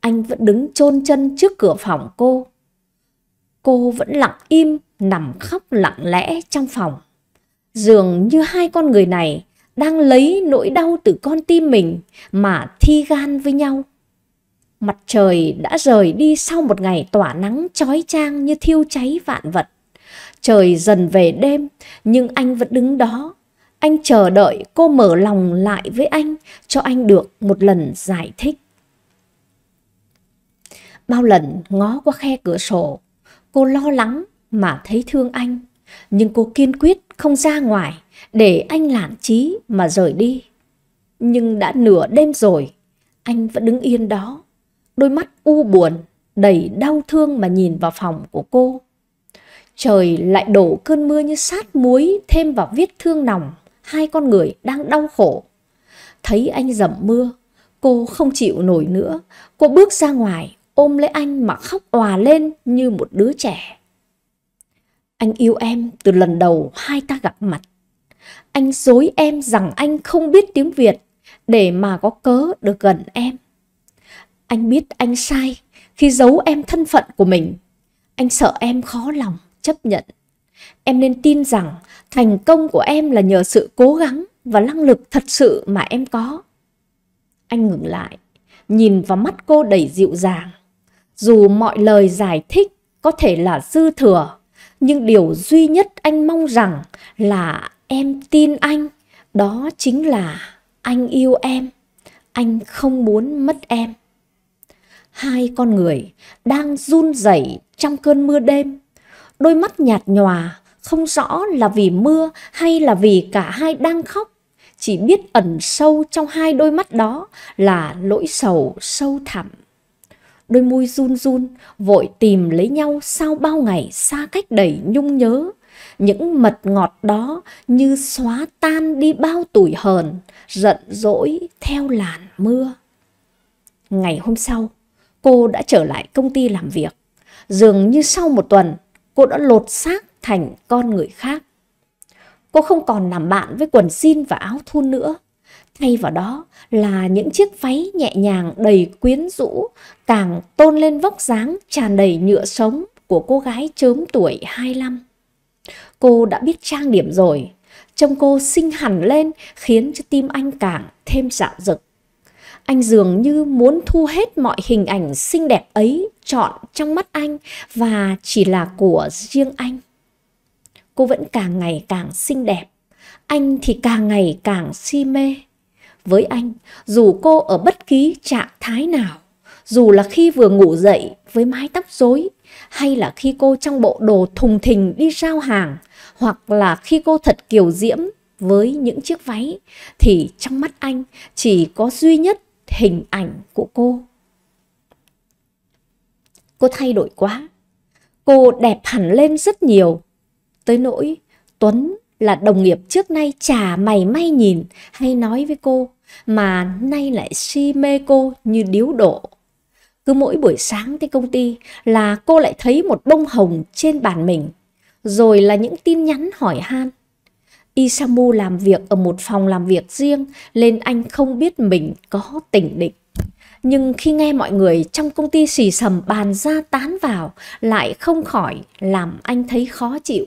Anh vẫn đứng chôn chân trước cửa phòng cô, Cô vẫn lặng im, nằm khóc lặng lẽ trong phòng. Dường như hai con người này đang lấy nỗi đau từ con tim mình mà thi gan với nhau. Mặt trời đã rời đi sau một ngày tỏa nắng chói chang như thiêu cháy vạn vật. Trời dần về đêm, nhưng anh vẫn đứng đó. Anh chờ đợi cô mở lòng lại với anh cho anh được một lần giải thích. Bao lần ngó qua khe cửa sổ, Cô lo lắng mà thấy thương anh, nhưng cô kiên quyết không ra ngoài để anh lản trí mà rời đi. Nhưng đã nửa đêm rồi, anh vẫn đứng yên đó, đôi mắt u buồn, đầy đau thương mà nhìn vào phòng của cô. Trời lại đổ cơn mưa như sát muối thêm vào vết thương nòng hai con người đang đau khổ. Thấy anh dầm mưa, cô không chịu nổi nữa, cô bước ra ngoài ôm lấy anh mà khóc òa lên như một đứa trẻ. Anh yêu em từ lần đầu hai ta gặp mặt. Anh dối em rằng anh không biết tiếng Việt để mà có cớ được gần em. Anh biết anh sai khi giấu em thân phận của mình. Anh sợ em khó lòng chấp nhận. Em nên tin rằng thành công của em là nhờ sự cố gắng và năng lực thật sự mà em có. Anh ngừng lại, nhìn vào mắt cô đầy dịu dàng. Dù mọi lời giải thích có thể là dư thừa, nhưng điều duy nhất anh mong rằng là em tin anh, đó chính là anh yêu em, anh không muốn mất em. Hai con người đang run rẩy trong cơn mưa đêm, đôi mắt nhạt nhòa, không rõ là vì mưa hay là vì cả hai đang khóc chỉ biết ẩn sâu trong hai đôi mắt đó là lỗi sầu sâu thẳm đôi môi run run, vội tìm lấy nhau sau bao ngày xa cách đầy nhung nhớ. Những mật ngọt đó như xóa tan đi bao tuổi hờn, giận dỗi theo làn mưa. Ngày hôm sau, cô đã trở lại công ty làm việc. Dường như sau một tuần, cô đã lột xác thành con người khác. Cô không còn làm bạn với quần jean và áo thun nữa. Thay vào đó là những chiếc váy nhẹ nhàng đầy quyến rũ, càng tôn lên vóc dáng tràn đầy nhựa sống của cô gái chớm tuổi 25. Cô đã biết trang điểm rồi, trông cô xinh hẳn lên khiến cho tim anh càng thêm dạo dực. Anh dường như muốn thu hết mọi hình ảnh xinh đẹp ấy trọn trong mắt anh và chỉ là của riêng anh. Cô vẫn càng ngày càng xinh đẹp, anh thì càng ngày càng si mê với anh dù cô ở bất kỳ trạng thái nào dù là khi vừa ngủ dậy với mái tóc rối hay là khi cô trong bộ đồ thùng thình đi giao hàng hoặc là khi cô thật kiều diễm với những chiếc váy thì trong mắt anh chỉ có duy nhất hình ảnh của cô cô thay đổi quá cô đẹp hẳn lên rất nhiều tới nỗi tuấn là đồng nghiệp trước nay chả mày may nhìn hay nói với cô mà nay lại si mê cô như điếu độ. Cứ mỗi buổi sáng tới công ty là cô lại thấy một bông hồng trên bàn mình, rồi là những tin nhắn hỏi han. Isamu làm việc ở một phòng làm việc riêng nên anh không biết mình có tình địch. Nhưng khi nghe mọi người trong công ty xì sầm bàn ra tán vào lại không khỏi làm anh thấy khó chịu.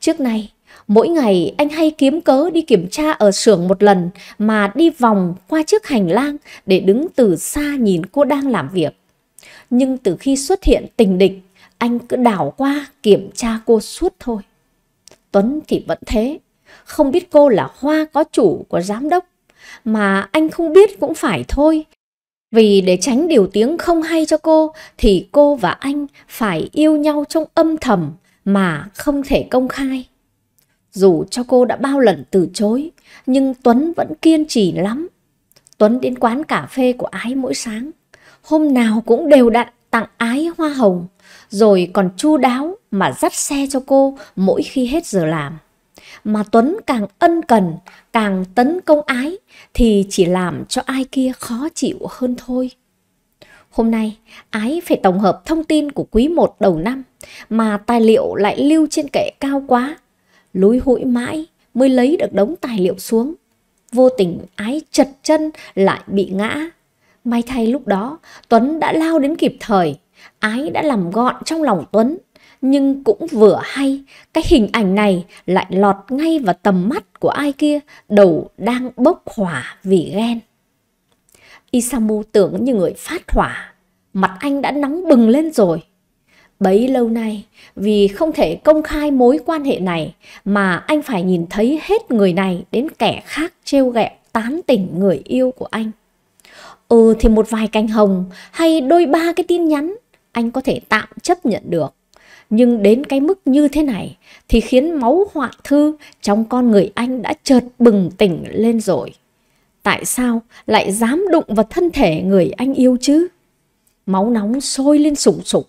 Trước nay, Mỗi ngày anh hay kiếm cớ đi kiểm tra ở xưởng một lần mà đi vòng qua trước hành lang để đứng từ xa nhìn cô đang làm việc. Nhưng từ khi xuất hiện tình địch, anh cứ đảo qua kiểm tra cô suốt thôi. Tuấn thì vẫn thế, không biết cô là hoa có chủ của giám đốc, mà anh không biết cũng phải thôi. Vì để tránh điều tiếng không hay cho cô thì cô và anh phải yêu nhau trong âm thầm mà không thể công khai. Dù cho cô đã bao lần từ chối, nhưng Tuấn vẫn kiên trì lắm. Tuấn đến quán cà phê của Ái mỗi sáng, hôm nào cũng đều đặn tặng Ái hoa hồng, rồi còn chu đáo mà dắt xe cho cô mỗi khi hết giờ làm. Mà Tuấn càng ân cần, càng tấn công Ái thì chỉ làm cho ai kia khó chịu hơn thôi. Hôm nay, Ái phải tổng hợp thông tin của quý một đầu năm mà tài liệu lại lưu trên kệ cao quá lúi hũi mãi mới lấy được đống tài liệu xuống. Vô tình ái chật chân lại bị ngã. May thay lúc đó, Tuấn đã lao đến kịp thời. Ái đã làm gọn trong lòng Tuấn. Nhưng cũng vừa hay, cái hình ảnh này lại lọt ngay vào tầm mắt của ai kia đầu đang bốc hỏa vì ghen. Isamu tưởng như người phát hỏa. Mặt anh đã nóng bừng lên rồi. Bấy lâu nay, vì không thể công khai mối quan hệ này mà anh phải nhìn thấy hết người này đến kẻ khác trêu ghẹo tán tỉnh người yêu của anh. Ừ thì một vài cành hồng hay đôi ba cái tin nhắn anh có thể tạm chấp nhận được. Nhưng đến cái mức như thế này thì khiến máu họa thư trong con người anh đã chợt bừng tỉnh lên rồi. Tại sao lại dám đụng vào thân thể người anh yêu chứ? Máu nóng sôi lên sủng sục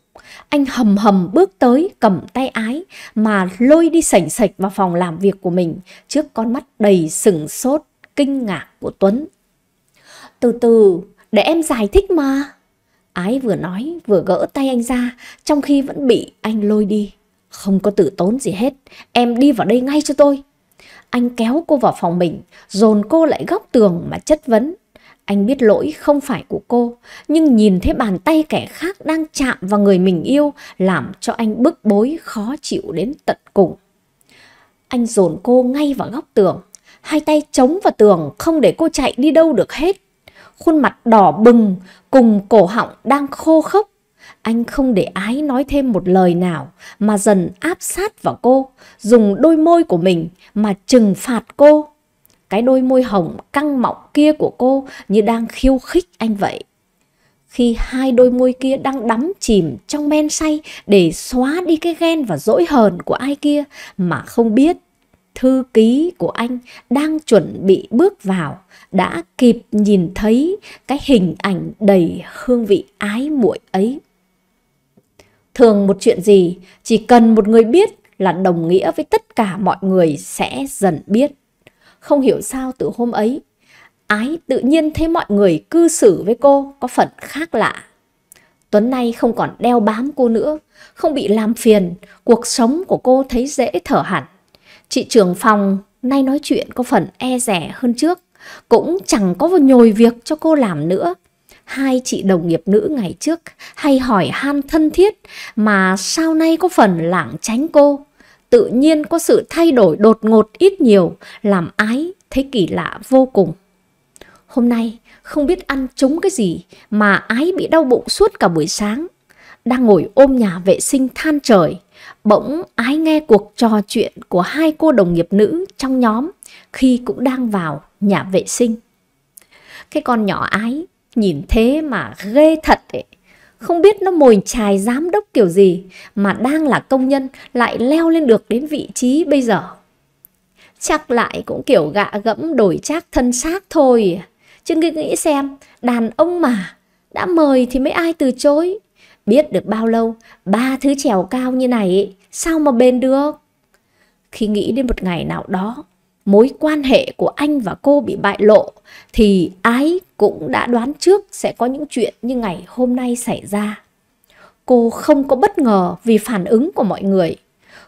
anh hầm hầm bước tới cầm tay ái mà lôi đi sảnh sạch vào phòng làm việc của mình trước con mắt đầy sừng sốt, kinh ngạc của Tuấn. Từ từ, để em giải thích mà. Ái vừa nói vừa gỡ tay anh ra trong khi vẫn bị anh lôi đi. Không có tử tốn gì hết, em đi vào đây ngay cho tôi. Anh kéo cô vào phòng mình, dồn cô lại góc tường mà chất vấn. Anh biết lỗi không phải của cô, nhưng nhìn thấy bàn tay kẻ khác đang chạm vào người mình yêu làm cho anh bức bối khó chịu đến tận cùng. Anh dồn cô ngay vào góc tường, hai tay chống vào tường không để cô chạy đi đâu được hết. Khuôn mặt đỏ bừng cùng cổ họng đang khô khốc. Anh không để ái nói thêm một lời nào mà dần áp sát vào cô, dùng đôi môi của mình mà trừng phạt cô cái đôi môi hồng căng mọng kia của cô như đang khiêu khích anh vậy. Khi hai đôi môi kia đang đắm chìm trong men say để xóa đi cái ghen và dỗi hờn của ai kia mà không biết thư ký của anh đang chuẩn bị bước vào đã kịp nhìn thấy cái hình ảnh đầy hương vị ái muội ấy. Thường một chuyện gì chỉ cần một người biết là đồng nghĩa với tất cả mọi người sẽ dần biết. Không hiểu sao từ hôm ấy, Ái tự nhiên thấy mọi người cư xử với cô có phần khác lạ. Tuấn nay không còn đeo bám cô nữa, không bị làm phiền, cuộc sống của cô thấy dễ thở hẳn. Chị trưởng phòng nay nói chuyện có phần e rẻ hơn trước, cũng chẳng có nhồi việc cho cô làm nữa. Hai chị đồng nghiệp nữ ngày trước hay hỏi han thân thiết mà sau nay có phần lảng tránh cô tự nhiên có sự thay đổi đột ngột ít nhiều, làm ái thấy kỳ lạ vô cùng. Hôm nay không biết ăn trúng cái gì mà ái bị đau bụng suốt cả buổi sáng. Đang ngồi ôm nhà vệ sinh than trời, bỗng ái nghe cuộc trò chuyện của hai cô đồng nghiệp nữ trong nhóm khi cũng đang vào nhà vệ sinh. Cái con nhỏ ái nhìn thế mà ghê thật ấy không biết nó mồi chài giám đốc kiểu gì mà đang là công nhân lại leo lên được đến vị trí bây giờ. Chắc lại cũng kiểu gạ gẫm đổi trác thân xác thôi. Chứ nghĩ, nghĩ xem, đàn ông mà, đã mời thì mấy ai từ chối. Biết được bao lâu, ba thứ trèo cao như này, sao mà bền được? Khi nghĩ đến một ngày nào đó, mối quan hệ của anh và cô bị bại lộ thì ái cũng đã đoán trước sẽ có những chuyện như ngày hôm nay xảy ra. Cô không có bất ngờ vì phản ứng của mọi người.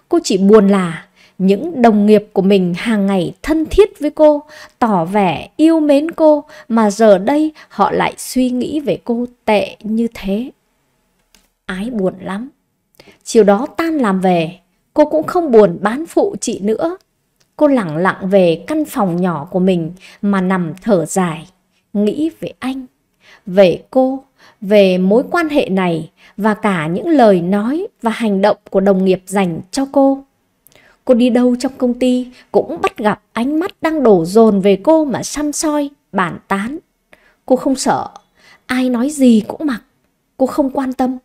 Cô chỉ buồn là những đồng nghiệp của mình hàng ngày thân thiết với cô, tỏ vẻ yêu mến cô mà giờ đây họ lại suy nghĩ về cô tệ như thế. Ái buồn lắm. Chiều đó tan làm về, cô cũng không buồn bán phụ chị nữa Cô lặng lặng về căn phòng nhỏ của mình mà nằm thở dài, nghĩ về anh, về cô, về mối quan hệ này và cả những lời nói và hành động của đồng nghiệp dành cho cô. Cô đi đâu trong công ty cũng bắt gặp ánh mắt đang đổ dồn về cô mà xăm soi, bàn tán. Cô không sợ, ai nói gì cũng mặc, cô không quan tâm.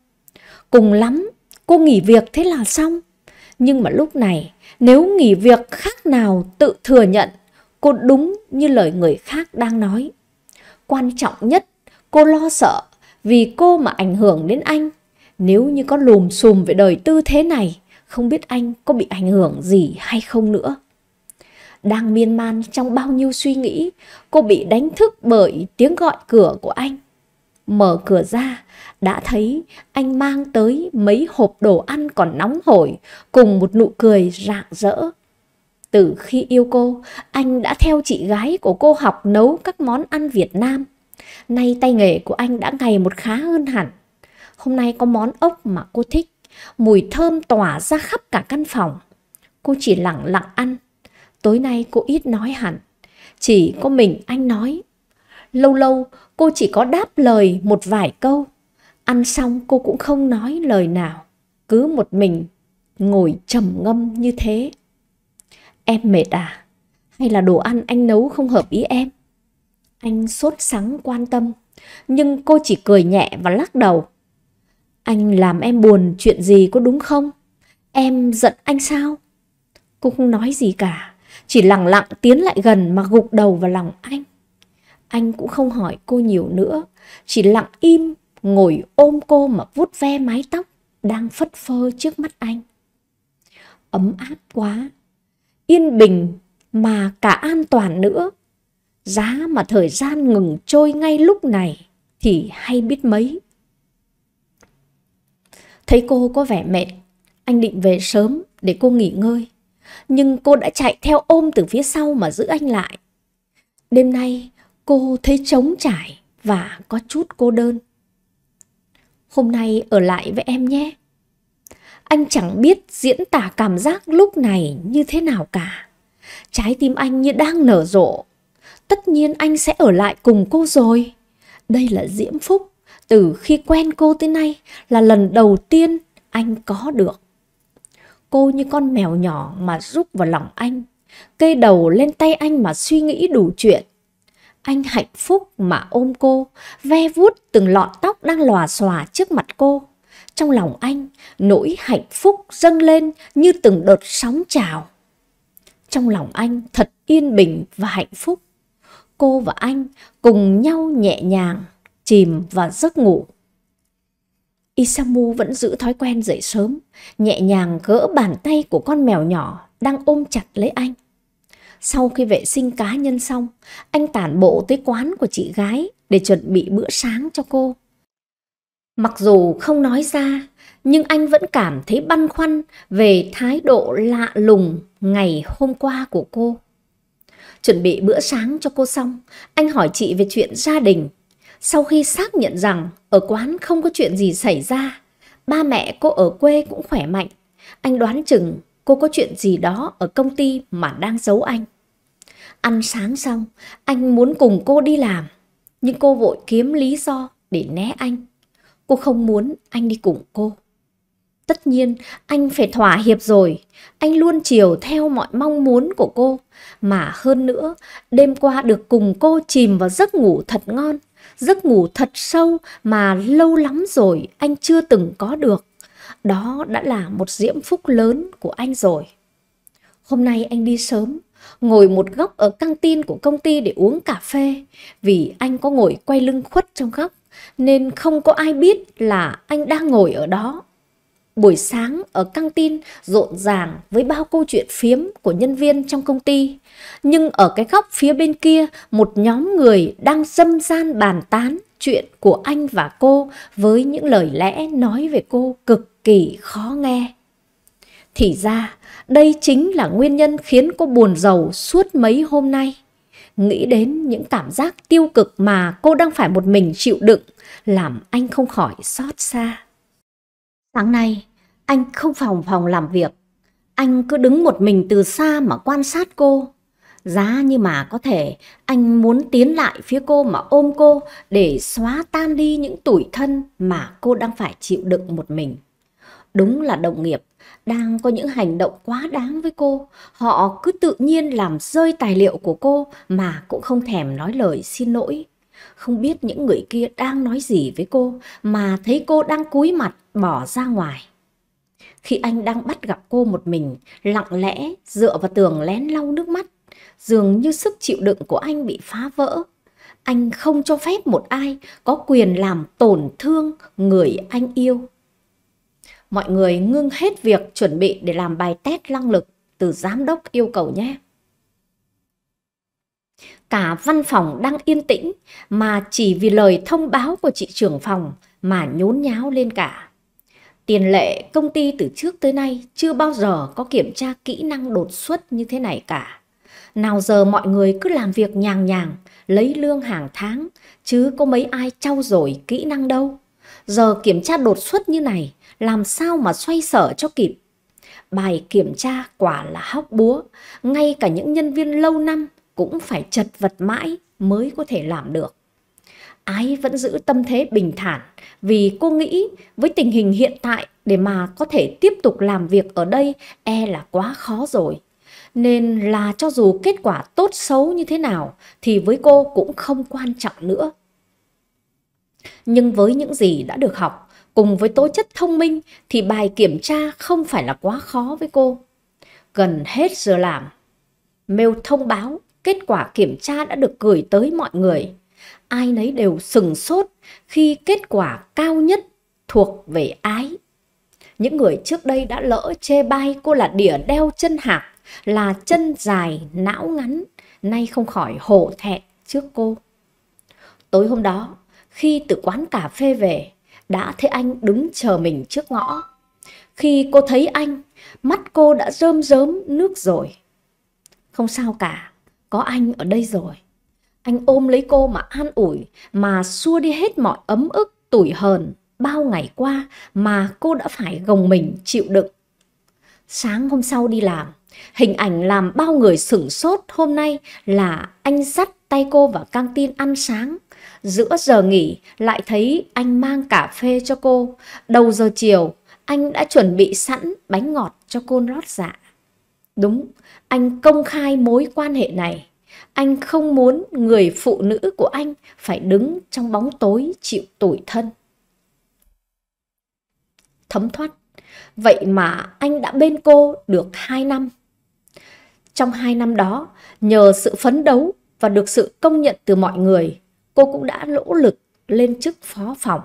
Cùng lắm, cô nghỉ việc thế là xong. Nhưng mà lúc này, nếu nghỉ việc khác nào tự thừa nhận, cô đúng như lời người khác đang nói. Quan trọng nhất, cô lo sợ vì cô mà ảnh hưởng đến anh. Nếu như có lùm xùm về đời tư thế này, không biết anh có bị ảnh hưởng gì hay không nữa. Đang miên man trong bao nhiêu suy nghĩ, cô bị đánh thức bởi tiếng gọi cửa của anh mở cửa ra đã thấy anh mang tới mấy hộp đồ ăn còn nóng hổi cùng một nụ cười rạng rỡ. Từ khi yêu cô, anh đã theo chị gái của cô học nấu các món ăn Việt Nam. Nay tay nghề của anh đã ngày một khá hơn hẳn. Hôm nay có món ốc mà cô thích, mùi thơm tỏa ra khắp cả căn phòng. Cô chỉ lặng lặng ăn, tối nay cô ít nói hẳn, chỉ có mình anh nói. Lâu lâu cô chỉ có đáp lời một vài câu. Ăn xong cô cũng không nói lời nào, cứ một mình ngồi trầm ngâm như thế. Em mệt à? Hay là đồ ăn anh nấu không hợp ý em? Anh sốt sắng quan tâm, nhưng cô chỉ cười nhẹ và lắc đầu. Anh làm em buồn chuyện gì có đúng không? Em giận anh sao? Cô không nói gì cả, chỉ lặng lặng tiến lại gần mà gục đầu vào lòng anh. Anh cũng không hỏi cô nhiều nữa, chỉ lặng im ngồi ôm cô mà vuốt ve mái tóc đang phất phơ trước mắt anh. Ấm áp quá, yên bình mà cả an toàn nữa. Giá mà thời gian ngừng trôi ngay lúc này thì hay biết mấy. Thấy cô có vẻ mệt, anh định về sớm để cô nghỉ ngơi. Nhưng cô đã chạy theo ôm từ phía sau mà giữ anh lại. Đêm nay, cô thấy trống trải và có chút cô đơn. Hôm nay ở lại với em nhé. Anh chẳng biết diễn tả cảm giác lúc này như thế nào cả. Trái tim anh như đang nở rộ. Tất nhiên anh sẽ ở lại cùng cô rồi. Đây là diễm phúc. Từ khi quen cô tới nay là lần đầu tiên anh có được. Cô như con mèo nhỏ mà rúc vào lòng anh. kê đầu lên tay anh mà suy nghĩ đủ chuyện. Anh hạnh phúc mà ôm cô, ve vuốt từng lọn tóc đang lòa xòa trước mặt cô. Trong lòng anh, nỗi hạnh phúc dâng lên như từng đợt sóng trào. Trong lòng anh thật yên bình và hạnh phúc. Cô và anh cùng nhau nhẹ nhàng, chìm vào giấc ngủ. Isamu vẫn giữ thói quen dậy sớm, nhẹ nhàng gỡ bàn tay của con mèo nhỏ đang ôm chặt lấy anh. Sau khi vệ sinh cá nhân xong, anh tản bộ tới quán của chị gái để chuẩn bị bữa sáng cho cô. Mặc dù không nói ra, nhưng anh vẫn cảm thấy băn khoăn về thái độ lạ lùng ngày hôm qua của cô. Chuẩn bị bữa sáng cho cô xong, anh hỏi chị về chuyện gia đình. Sau khi xác nhận rằng ở quán không có chuyện gì xảy ra, ba mẹ cô ở quê cũng khỏe mạnh, anh đoán chừng cô có chuyện gì đó ở công ty mà đang giấu anh. Ăn sáng xong, anh muốn cùng cô đi làm, nhưng cô vội kiếm lý do để né anh. Cô không muốn anh đi cùng cô. Tất nhiên, anh phải thỏa hiệp rồi. Anh luôn chiều theo mọi mong muốn của cô. Mà hơn nữa, đêm qua được cùng cô chìm vào giấc ngủ thật ngon. Giấc ngủ thật sâu mà lâu lắm rồi anh chưa từng có được. Đó đã là một diễm phúc lớn của anh rồi. Hôm nay anh đi sớm, ngồi một góc ở căng tin của công ty để uống cà phê. Vì anh có ngồi quay lưng khuất trong góc, nên không có ai biết là anh đang ngồi ở đó. Buổi sáng ở căng tin rộn ràng với bao câu chuyện phiếm của nhân viên trong công ty. Nhưng ở cái góc phía bên kia, một nhóm người đang dâm gian bàn tán chuyện của anh và cô với những lời lẽ nói về cô cực kỳ khó nghe. Thì ra, đây chính là nguyên nhân khiến cô buồn giàu suốt mấy hôm nay. Nghĩ đến những cảm giác tiêu cực mà cô đang phải một mình chịu đựng, làm anh không khỏi xót xa. Sáng nay, anh không phòng phòng làm việc. Anh cứ đứng một mình từ xa mà quan sát cô. Giá như mà có thể, anh muốn tiến lại phía cô mà ôm cô để xóa tan đi những tủi thân mà cô đang phải chịu đựng một mình. Đúng là đồng nghiệp đang có những hành động quá đáng với cô. Họ cứ tự nhiên làm rơi tài liệu của cô mà cũng không thèm nói lời xin lỗi. Không biết những người kia đang nói gì với cô mà thấy cô đang cúi mặt bỏ ra ngoài khi anh đang bắt gặp cô một mình, lặng lẽ dựa vào tường lén lau nước mắt dường như sức chịu đựng của anh bị phá vỡ. Anh không cho phép một ai có quyền làm tổn thương người anh yêu. Mọi người ngưng hết việc chuẩn bị để làm bài test năng lực từ giám đốc yêu cầu nhé. Cả văn phòng đang yên tĩnh mà chỉ vì lời thông báo của chị trưởng phòng mà nhốn nháo lên cả. Tiền lệ công ty từ trước tới nay chưa bao giờ có kiểm tra kỹ năng đột xuất như thế này cả. Nào giờ mọi người cứ làm việc nhàng nhàng, lấy lương hàng tháng, chứ có mấy ai trau dồi kỹ năng đâu. Giờ kiểm tra đột xuất như này, làm sao mà xoay sở cho kịp. Bài kiểm tra quả là hóc búa, ngay cả những nhân viên lâu năm cũng phải chật vật mãi mới có thể làm được. Ái vẫn giữ tâm thế bình thản vì cô nghĩ với tình hình hiện tại để mà có thể tiếp tục làm việc ở đây e là quá khó rồi nên là cho dù kết quả tốt xấu như thế nào thì với cô cũng không quan trọng nữa. Nhưng với những gì đã được học, cùng với tố chất thông minh thì bài kiểm tra không phải là quá khó với cô. Gần hết giờ làm, mail thông báo kết quả kiểm tra đã được gửi tới mọi người. Ai nấy đều sừng sốt khi kết quả cao nhất thuộc về ái. Những người trước đây đã lỡ chê bai cô là đỉa đeo chân hạc là chân dài não ngắn, nay không khỏi hổ thẹn trước cô. Tối hôm đó, khi từ quán cà phê về, đã thấy anh đứng chờ mình trước ngõ. Khi cô thấy anh, mắt cô đã rơm rớm nước rồi. Không sao cả, có anh ở đây rồi. Anh ôm lấy cô mà an ủi, mà xua đi hết mọi ấm ức, tủi hờn bao ngày qua mà cô đã phải gồng mình chịu đựng. Sáng hôm sau đi làm, Hình ảnh làm bao người sửng sốt hôm nay là anh dắt tay cô vào căng tin ăn sáng. Giữa giờ nghỉ lại thấy anh mang cà phê cho cô. Đầu giờ chiều anh đã chuẩn bị sẵn bánh ngọt cho cô lót dạ. Đúng, anh công khai mối quan hệ này. Anh không muốn người phụ nữ của anh phải đứng trong bóng tối chịu tủi thân. Thấm thoát, vậy mà anh đã bên cô được 2 năm. Trong hai năm đó, nhờ sự phấn đấu và được sự công nhận từ mọi người, cô cũng đã nỗ lực lên chức phó phòng.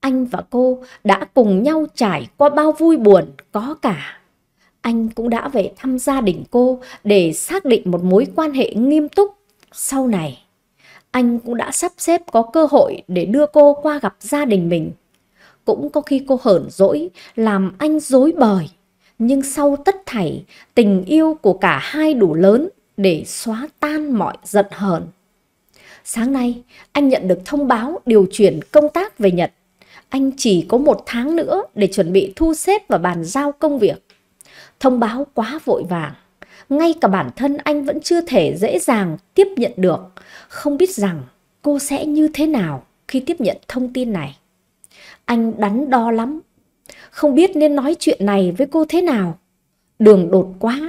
Anh và cô đã cùng nhau trải qua bao vui buồn có cả. Anh cũng đã về thăm gia đình cô để xác định một mối quan hệ nghiêm túc sau này. Anh cũng đã sắp xếp có cơ hội để đưa cô qua gặp gia đình mình. Cũng có khi cô hởn dỗi làm anh dối bời nhưng sau tất thảy tình yêu của cả hai đủ lớn để xóa tan mọi giận hờn sáng nay anh nhận được thông báo điều chuyển công tác về nhật anh chỉ có một tháng nữa để chuẩn bị thu xếp và bàn giao công việc thông báo quá vội vàng ngay cả bản thân anh vẫn chưa thể dễ dàng tiếp nhận được không biết rằng cô sẽ như thế nào khi tiếp nhận thông tin này anh đắn đo lắm không biết nên nói chuyện này với cô thế nào. Đường đột quá,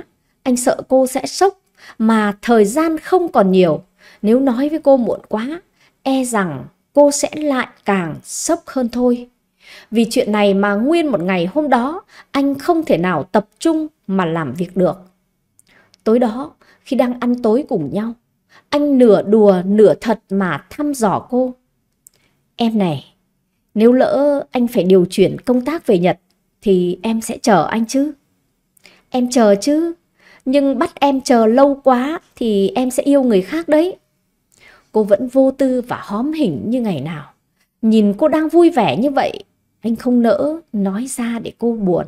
anh sợ cô sẽ sốc, mà thời gian không còn nhiều. Nếu nói với cô muộn quá, e rằng cô sẽ lại càng sốc hơn thôi. Vì chuyện này mà nguyên một ngày hôm đó, anh không thể nào tập trung mà làm việc được. Tối đó, khi đang ăn tối cùng nhau, anh nửa đùa nửa thật mà thăm dò cô. Em này, nếu lỡ anh phải điều chuyển công tác về Nhật thì em sẽ chờ anh chứ? Em chờ chứ, nhưng bắt em chờ lâu quá thì em sẽ yêu người khác đấy. Cô vẫn vô tư và hóm hình như ngày nào. Nhìn cô đang vui vẻ như vậy, anh không nỡ nói ra để cô buồn.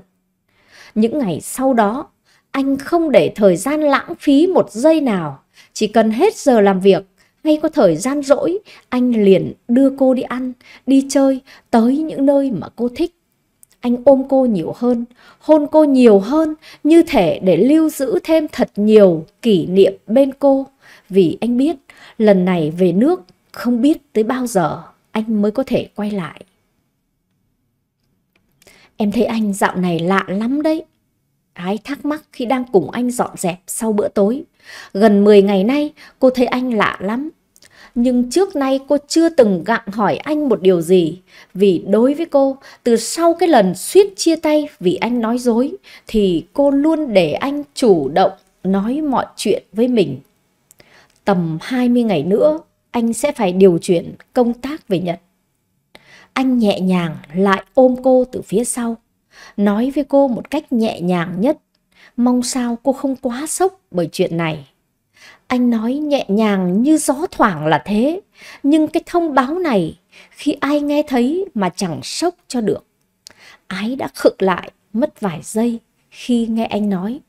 Những ngày sau đó, anh không để thời gian lãng phí một giây nào. Chỉ cần hết giờ làm việc, hay có thời gian rỗi, anh liền đưa cô đi ăn, đi chơi, tới những nơi mà cô thích. Anh ôm cô nhiều hơn, hôn cô nhiều hơn, như thể để lưu giữ thêm thật nhiều kỷ niệm bên cô. Vì anh biết, lần này về nước không biết tới bao giờ anh mới có thể quay lại. Em thấy anh dạo này lạ lắm đấy. Ái thắc mắc khi đang cùng anh dọn dẹp sau bữa tối. Gần 10 ngày nay, cô thấy anh lạ lắm nhưng trước nay cô chưa từng gặng hỏi anh một điều gì. Vì đối với cô, từ sau cái lần suýt chia tay vì anh nói dối, thì cô luôn để anh chủ động nói mọi chuyện với mình. Tầm 20 ngày nữa, anh sẽ phải điều chuyển công tác về Nhật. Anh nhẹ nhàng lại ôm cô từ phía sau, nói với cô một cách nhẹ nhàng nhất, mong sao cô không quá sốc bởi chuyện này. Anh nói nhẹ nhàng như gió thoảng là thế, nhưng cái thông báo này khi ai nghe thấy mà chẳng sốc cho được. Ái đã khựng lại mất vài giây khi nghe anh nói.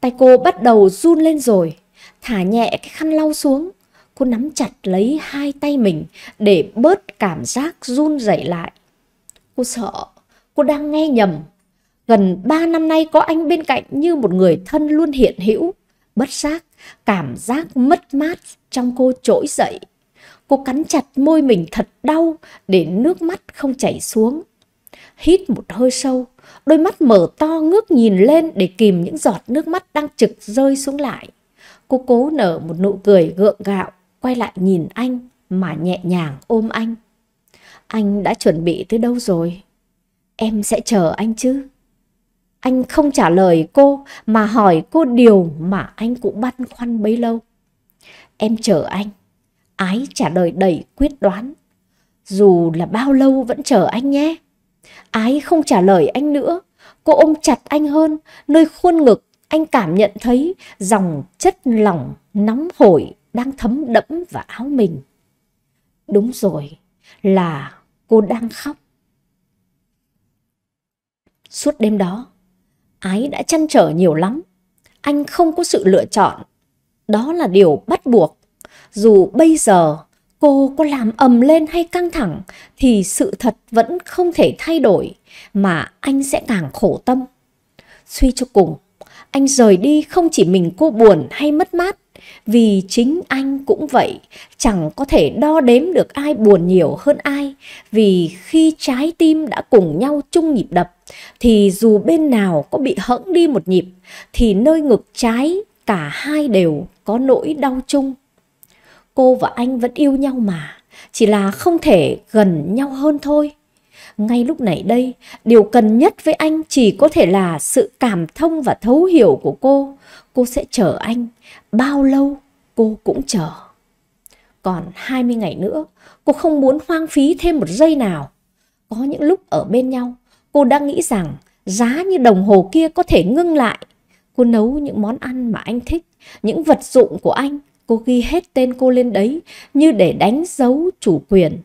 Tay cô bắt đầu run lên rồi, thả nhẹ cái khăn lau xuống. Cô nắm chặt lấy hai tay mình để bớt cảm giác run rẩy lại. Cô sợ, cô đang nghe nhầm. Gần ba năm nay có anh bên cạnh như một người thân luôn hiện hữu. Bất giác, Cảm giác mất mát trong cô trỗi dậy. Cô cắn chặt môi mình thật đau để nước mắt không chảy xuống. Hít một hơi sâu, đôi mắt mở to ngước nhìn lên để kìm những giọt nước mắt đang trực rơi xuống lại. Cô cố nở một nụ cười gượng gạo, quay lại nhìn anh mà nhẹ nhàng ôm anh. Anh đã chuẩn bị tới đâu rồi? Em sẽ chờ anh chứ? Anh không trả lời cô mà hỏi cô điều mà anh cũng băn khoăn bấy lâu. Em chờ anh. Ái trả lời đầy quyết đoán. Dù là bao lâu vẫn chờ anh nhé. Ái không trả lời anh nữa. Cô ôm chặt anh hơn, nơi khuôn ngực anh cảm nhận thấy dòng chất lỏng nóng hổi đang thấm đẫm vào áo mình. Đúng rồi, là cô đang khóc. Suốt đêm đó, Ái đã chăn trở nhiều lắm. Anh không có sự lựa chọn. Đó là điều bắt buộc. Dù bây giờ cô có làm ầm lên hay căng thẳng thì sự thật vẫn không thể thay đổi mà anh sẽ càng khổ tâm. Suy cho cùng, anh rời đi không chỉ mình cô buồn hay mất mát vì chính anh cũng vậy, chẳng có thể đo đếm được ai buồn nhiều hơn ai, vì khi trái tim đã cùng nhau chung nhịp đập, thì dù bên nào có bị hẫng đi một nhịp thì nơi ngực trái cả hai đều có nỗi đau chung. Cô và anh vẫn yêu nhau mà, chỉ là không thể gần nhau hơn thôi. Ngay lúc này đây, điều cần nhất với anh chỉ có thể là sự cảm thông và thấu hiểu của cô. Cô sẽ chờ anh, bao lâu cô cũng chờ. Còn 20 ngày nữa, cô không muốn hoang phí thêm một giây nào. Có những lúc ở bên nhau, Cô đã nghĩ rằng giá như đồng hồ kia có thể ngưng lại. Cô nấu những món ăn mà anh thích, những vật dụng của anh, cô ghi hết tên cô lên đấy như để đánh dấu chủ quyền.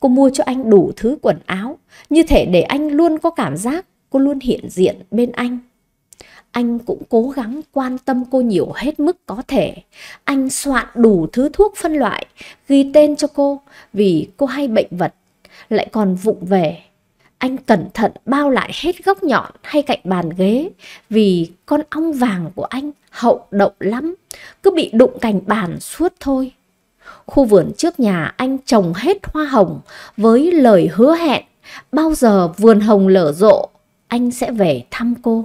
Cô mua cho anh đủ thứ quần áo, như thể để anh luôn có cảm giác cô luôn hiện diện bên anh. Anh cũng cố gắng quan tâm cô nhiều hết mức có thể. Anh soạn đủ thứ thuốc phân loại, ghi tên cho cô vì cô hay bệnh vật, lại còn vụng về anh cẩn thận bao lại hết góc nhọn hay cạnh bàn ghế vì con ong vàng của anh hậu động lắm, cứ bị đụng cành bàn suốt thôi. Khu vườn trước nhà anh trồng hết hoa hồng với lời hứa hẹn bao giờ vườn hồng lở rộ anh sẽ về thăm cô.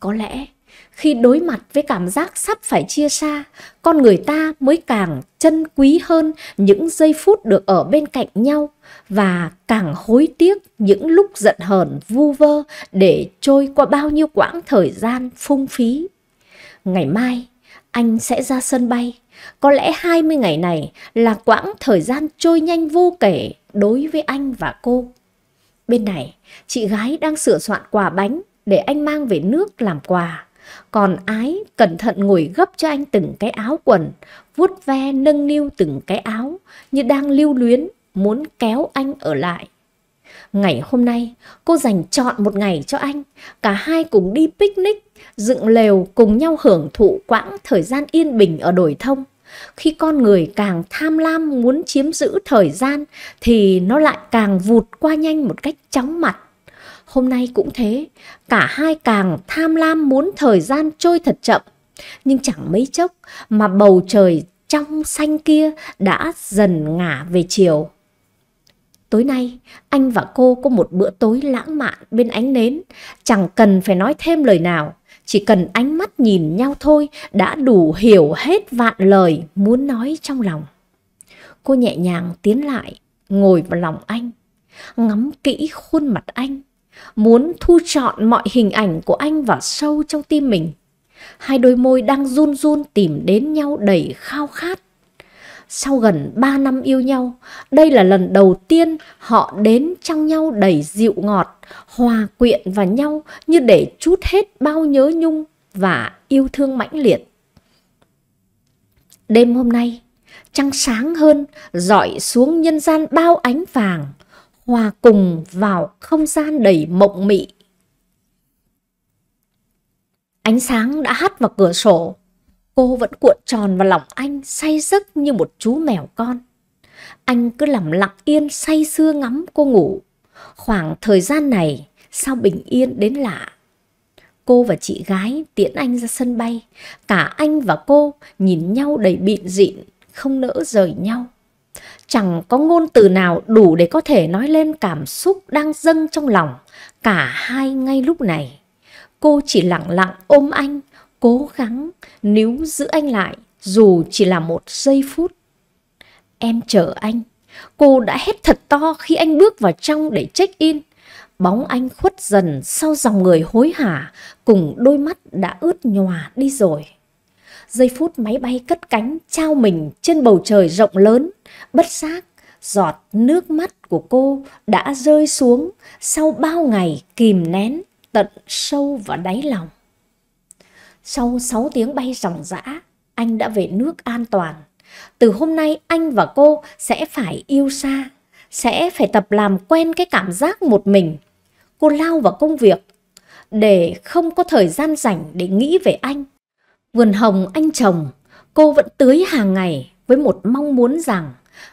Có lẽ khi đối mặt với cảm giác sắp phải chia xa con người ta mới càng trân quý hơn những giây phút được ở bên cạnh nhau và càng hối tiếc những lúc giận hờn vu vơ để trôi qua bao nhiêu quãng thời gian phung phí ngày mai anh sẽ ra sân bay có lẽ 20 ngày này là quãng thời gian trôi nhanh vô kể đối với anh và cô. Bên này, chị gái đang sửa soạn quà bánh để anh mang về nước làm quà. Còn ái cẩn thận ngồi gấp cho anh từng cái áo quần, vuốt ve nâng niu từng cái áo như đang lưu luyến, muốn kéo anh ở lại. Ngày hôm nay, cô dành chọn một ngày cho anh, cả hai cùng đi picnic, dựng lều cùng nhau hưởng thụ quãng thời gian yên bình ở đồi thông. Khi con người càng tham lam muốn chiếm giữ thời gian thì nó lại càng vụt qua nhanh một cách chóng mặt hôm nay cũng thế, cả hai càng tham lam muốn thời gian trôi thật chậm, nhưng chẳng mấy chốc mà bầu trời trong xanh kia đã dần ngả về chiều. Tối nay, anh và cô có một bữa tối lãng mạn bên ánh nến, chẳng cần phải nói thêm lời nào, chỉ cần ánh mắt nhìn nhau thôi đã đủ hiểu hết vạn lời muốn nói trong lòng. Cô nhẹ nhàng tiến lại, ngồi vào lòng anh, ngắm kỹ khuôn mặt anh, muốn thu trọn mọi hình ảnh của anh vào sâu trong tim mình. Hai đôi môi đang run run tìm đến nhau đầy khao khát. Sau gần 3 năm yêu nhau, đây là lần đầu tiên họ đến trong nhau đầy dịu ngọt, hòa quyện vào nhau như để chút hết bao nhớ nhung và yêu thương mãnh liệt. Đêm hôm nay, trăng sáng hơn, dọi xuống nhân gian bao ánh vàng hòa cùng vào không gian đầy mộng mị. Ánh sáng đã hắt vào cửa sổ, cô vẫn cuộn tròn vào lòng anh say giấc như một chú mèo con. Anh cứ nằm lặng yên say sưa ngắm cô ngủ. Khoảng thời gian này sao bình yên đến lạ. Cô và chị gái tiễn anh ra sân bay, cả anh và cô nhìn nhau đầy bịn dịn, không nỡ rời nhau chẳng có ngôn từ nào đủ để có thể nói lên cảm xúc đang dâng trong lòng cả hai ngay lúc này. Cô chỉ lặng lặng ôm anh, cố gắng níu giữ anh lại dù chỉ là một giây phút. Em chờ anh. Cô đã hét thật to khi anh bước vào trong để check in. Bóng anh khuất dần sau dòng người hối hả cùng đôi mắt đã ướt nhòa đi rồi. Giây phút máy bay cất cánh trao mình trên bầu trời rộng lớn, bất giác, giọt nước mắt của cô đã rơi xuống sau bao ngày kìm nén tận sâu vào đáy lòng. Sau 6 tiếng bay ròng rã, anh đã về nước an toàn. Từ hôm nay anh và cô sẽ phải yêu xa, sẽ phải tập làm quen cái cảm giác một mình. Cô lao vào công việc để không có thời gian rảnh để nghĩ về anh Vườn hồng anh chồng, cô vẫn tưới hàng ngày với một mong muốn rằng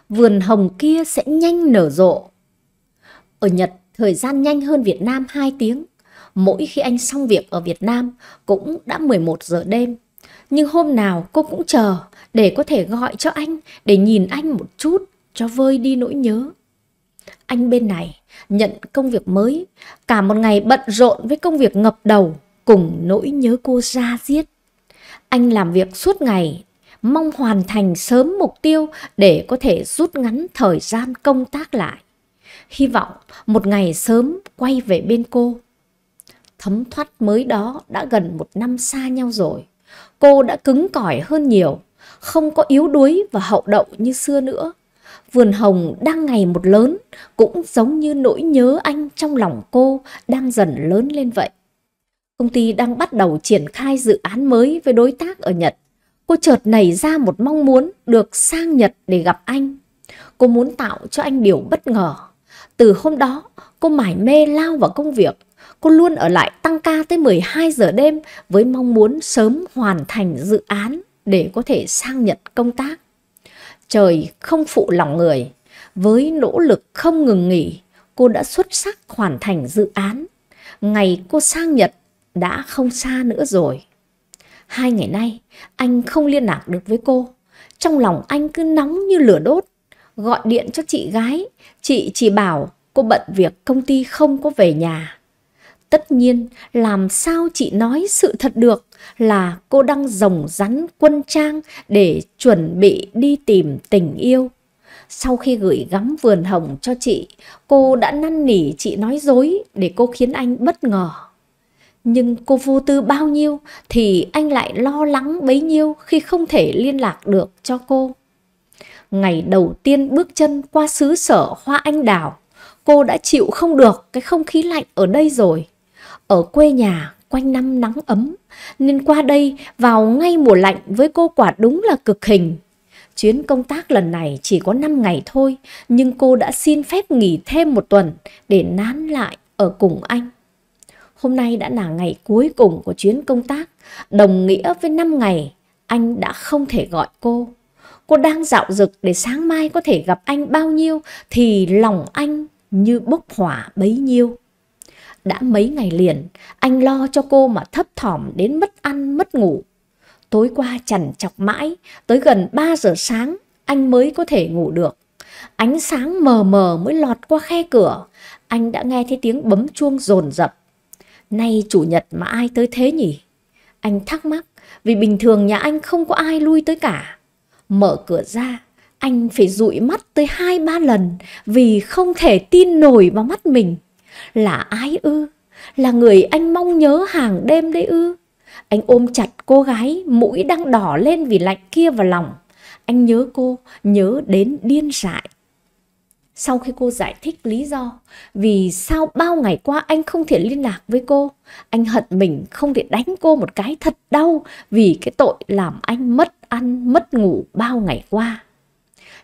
vườn hồng kia sẽ nhanh nở rộ. Ở Nhật, thời gian nhanh hơn Việt Nam 2 tiếng. Mỗi khi anh xong việc ở Việt Nam cũng đã 11 giờ đêm. Nhưng hôm nào cô cũng chờ để có thể gọi cho anh, để nhìn anh một chút cho vơi đi nỗi nhớ. Anh bên này nhận công việc mới, cả một ngày bận rộn với công việc ngập đầu cùng nỗi nhớ cô ra giết. Anh làm việc suốt ngày, mong hoàn thành sớm mục tiêu để có thể rút ngắn thời gian công tác lại. Hy vọng một ngày sớm quay về bên cô. Thấm thoát mới đó đã gần một năm xa nhau rồi. Cô đã cứng cỏi hơn nhiều, không có yếu đuối và hậu đậu như xưa nữa. Vườn hồng đang ngày một lớn, cũng giống như nỗi nhớ anh trong lòng cô đang dần lớn lên vậy công ty đang bắt đầu triển khai dự án mới với đối tác ở Nhật. Cô chợt nảy ra một mong muốn được sang Nhật để gặp anh. Cô muốn tạo cho anh điều bất ngờ. Từ hôm đó, cô mải mê lao vào công việc. Cô luôn ở lại tăng ca tới 12 giờ đêm với mong muốn sớm hoàn thành dự án để có thể sang Nhật công tác. Trời không phụ lòng người. Với nỗ lực không ngừng nghỉ, cô đã xuất sắc hoàn thành dự án. Ngày cô sang Nhật, đã không xa nữa rồi. Hai ngày nay, anh không liên lạc được với cô. Trong lòng anh cứ nóng như lửa đốt. Gọi điện cho chị gái, chị chỉ bảo cô bận việc công ty không có về nhà. Tất nhiên, làm sao chị nói sự thật được là cô đang rồng rắn quân trang để chuẩn bị đi tìm tình yêu. Sau khi gửi gắm vườn hồng cho chị, cô đã năn nỉ chị nói dối để cô khiến anh bất ngờ nhưng cô vô tư bao nhiêu thì anh lại lo lắng bấy nhiêu khi không thể liên lạc được cho cô ngày đầu tiên bước chân qua xứ sở hoa anh đào cô đã chịu không được cái không khí lạnh ở đây rồi ở quê nhà quanh năm nắng ấm nên qua đây vào ngay mùa lạnh với cô quả đúng là cực hình chuyến công tác lần này chỉ có 5 ngày thôi nhưng cô đã xin phép nghỉ thêm một tuần để nán lại ở cùng anh hôm nay đã là ngày cuối cùng của chuyến công tác, đồng nghĩa với 5 ngày, anh đã không thể gọi cô. Cô đang dạo dực để sáng mai có thể gặp anh bao nhiêu thì lòng anh như bốc hỏa bấy nhiêu. Đã mấy ngày liền, anh lo cho cô mà thấp thỏm đến mất ăn, mất ngủ. Tối qua chằn chọc mãi, tới gần 3 giờ sáng, anh mới có thể ngủ được. Ánh sáng mờ mờ mới lọt qua khe cửa, anh đã nghe thấy tiếng bấm chuông rồn rập. Nay chủ nhật mà ai tới thế nhỉ? Anh thắc mắc vì bình thường nhà anh không có ai lui tới cả. Mở cửa ra, anh phải dụi mắt tới hai ba lần vì không thể tin nổi vào mắt mình. Là ai ư? Là người anh mong nhớ hàng đêm đấy ư? Anh ôm chặt cô gái, mũi đang đỏ lên vì lạnh kia vào lòng. Anh nhớ cô, nhớ đến điên dại. Sau khi cô giải thích lý do vì sao bao ngày qua anh không thể liên lạc với cô, anh hận mình không thể đánh cô một cái thật đau vì cái tội làm anh mất ăn, mất ngủ bao ngày qua.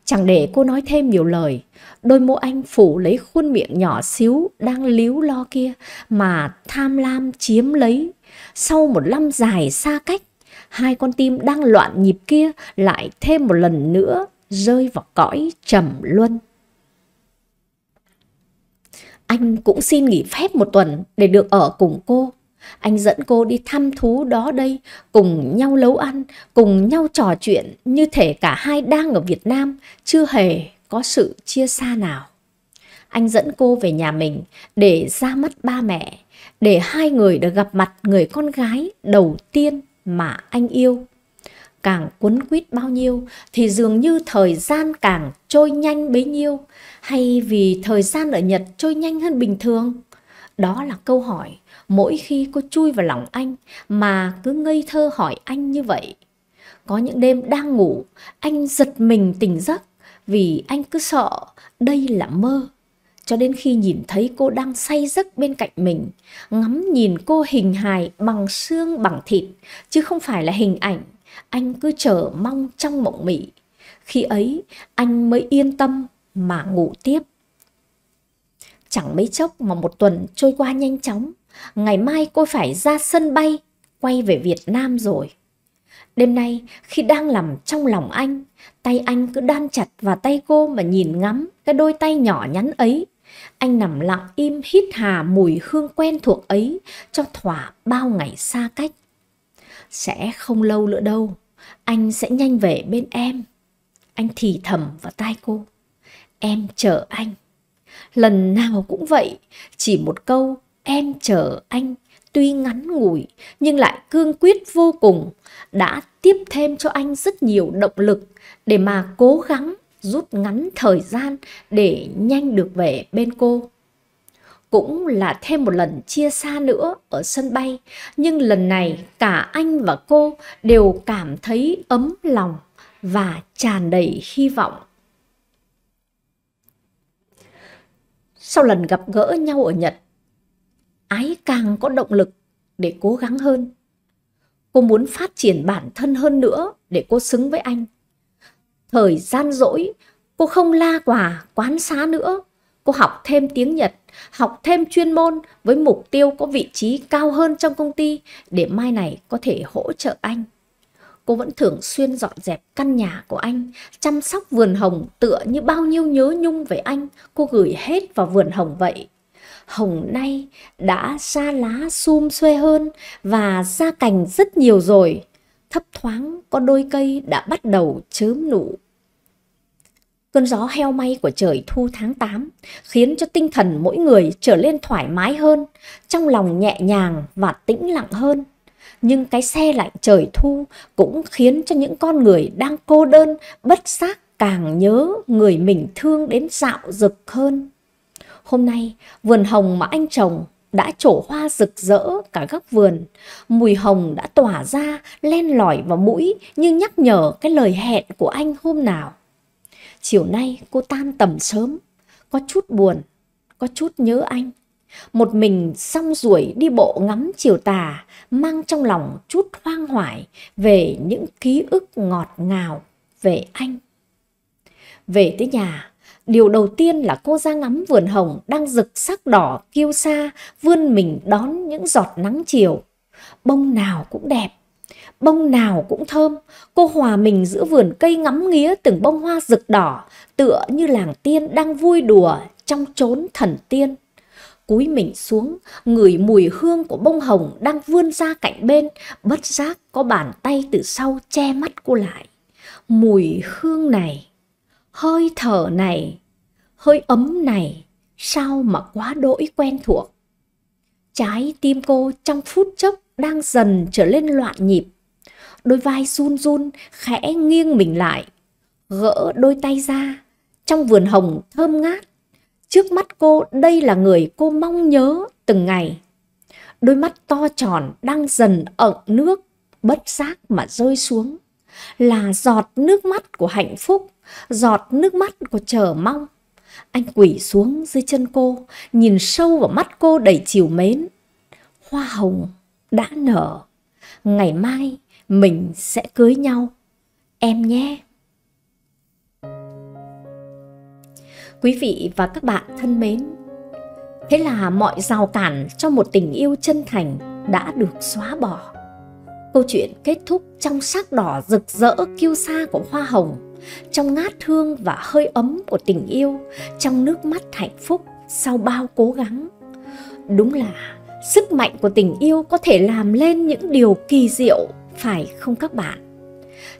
Chẳng để cô nói thêm nhiều lời, đôi môi anh phủ lấy khuôn miệng nhỏ xíu đang líu lo kia mà tham lam chiếm lấy. Sau một năm dài xa cách, hai con tim đang loạn nhịp kia lại thêm một lần nữa rơi vào cõi trầm luân. Anh cũng xin nghỉ phép một tuần để được ở cùng cô. Anh dẫn cô đi thăm thú đó đây, cùng nhau nấu ăn, cùng nhau trò chuyện như thể cả hai đang ở Việt Nam, chưa hề có sự chia xa nào. Anh dẫn cô về nhà mình để ra mắt ba mẹ, để hai người được gặp mặt người con gái đầu tiên mà anh yêu càng cuốn quýt bao nhiêu thì dường như thời gian càng trôi nhanh bấy nhiêu hay vì thời gian ở Nhật trôi nhanh hơn bình thường? Đó là câu hỏi mỗi khi cô chui vào lòng anh mà cứ ngây thơ hỏi anh như vậy. Có những đêm đang ngủ, anh giật mình tỉnh giấc vì anh cứ sợ đây là mơ. Cho đến khi nhìn thấy cô đang say giấc bên cạnh mình, ngắm nhìn cô hình hài bằng xương bằng thịt, chứ không phải là hình ảnh anh cứ chờ mong trong mộng mị. Khi ấy, anh mới yên tâm mà ngủ tiếp. Chẳng mấy chốc mà một tuần trôi qua nhanh chóng, ngày mai cô phải ra sân bay, quay về Việt Nam rồi. Đêm nay, khi đang nằm trong lòng anh, tay anh cứ đan chặt vào tay cô mà nhìn ngắm cái đôi tay nhỏ nhắn ấy. Anh nằm lặng im hít hà mùi hương quen thuộc ấy cho thỏa bao ngày xa cách. Sẽ không lâu nữa đâu, anh sẽ nhanh về bên em. Anh thì thầm vào tai cô. Em chờ anh. Lần nào cũng vậy, chỉ một câu em chờ anh tuy ngắn ngủi nhưng lại cương quyết vô cùng đã tiếp thêm cho anh rất nhiều động lực để mà cố gắng rút ngắn thời gian để nhanh được về bên cô cũng là thêm một lần chia xa nữa ở sân bay nhưng lần này cả anh và cô đều cảm thấy ấm lòng và tràn đầy hy vọng sau lần gặp gỡ nhau ở nhật ái càng có động lực để cố gắng hơn cô muốn phát triển bản thân hơn nữa để cô xứng với anh thời gian rỗi cô không la quà quán xá nữa cô học thêm tiếng Nhật, học thêm chuyên môn với mục tiêu có vị trí cao hơn trong công ty để mai này có thể hỗ trợ anh. Cô vẫn thường xuyên dọn dẹp căn nhà của anh, chăm sóc vườn hồng tựa như bao nhiêu nhớ nhung về anh, cô gửi hết vào vườn hồng vậy. Hồng nay đã ra lá sum xuê hơn và ra cành rất nhiều rồi. Thấp thoáng có đôi cây đã bắt đầu chớm nụ Cơn gió heo may của trời thu tháng 8 khiến cho tinh thần mỗi người trở lên thoải mái hơn, trong lòng nhẹ nhàng và tĩnh lặng hơn. Nhưng cái xe lạnh trời thu cũng khiến cho những con người đang cô đơn, bất xác càng nhớ người mình thương đến dạo rực hơn. Hôm nay, vườn hồng mà anh trồng đã trổ hoa rực rỡ cả góc vườn. Mùi hồng đã tỏa ra, len lỏi vào mũi như nhắc nhở cái lời hẹn của anh hôm nào. Chiều nay cô tan tầm sớm, có chút buồn, có chút nhớ anh. Một mình xong ruổi đi bộ ngắm chiều tà, mang trong lòng chút hoang hoải về những ký ức ngọt ngào về anh. Về tới nhà, điều đầu tiên là cô ra ngắm vườn hồng đang rực sắc đỏ kiêu xa vươn mình đón những giọt nắng chiều. Bông nào cũng đẹp, bông nào cũng thơm, cô hòa mình giữa vườn cây ngắm nghía từng bông hoa rực đỏ, tựa như làng tiên đang vui đùa trong chốn thần tiên. Cúi mình xuống, ngửi mùi hương của bông hồng đang vươn ra cạnh bên, bất giác có bàn tay từ sau che mắt cô lại. Mùi hương này, hơi thở này, hơi ấm này, sao mà quá đỗi quen thuộc. Trái tim cô trong phút chốc đang dần trở lên loạn nhịp đôi vai run run, khẽ nghiêng mình lại, gỡ đôi tay ra. Trong vườn hồng thơm ngát, trước mắt cô đây là người cô mong nhớ từng ngày. Đôi mắt to tròn đang dần ẩn nước, bất giác mà rơi xuống. Là giọt nước mắt của hạnh phúc, giọt nước mắt của chờ mong. Anh quỳ xuống dưới chân cô, nhìn sâu vào mắt cô đầy chiều mến. Hoa hồng đã nở, ngày mai mình sẽ cưới nhau em nhé quý vị và các bạn thân mến thế là mọi rào cản cho một tình yêu chân thành đã được xóa bỏ câu chuyện kết thúc trong sắc đỏ rực rỡ kiêu sa của hoa hồng trong ngát thương và hơi ấm của tình yêu trong nước mắt hạnh phúc sau bao cố gắng đúng là sức mạnh của tình yêu có thể làm lên những điều kỳ diệu phải không các bạn?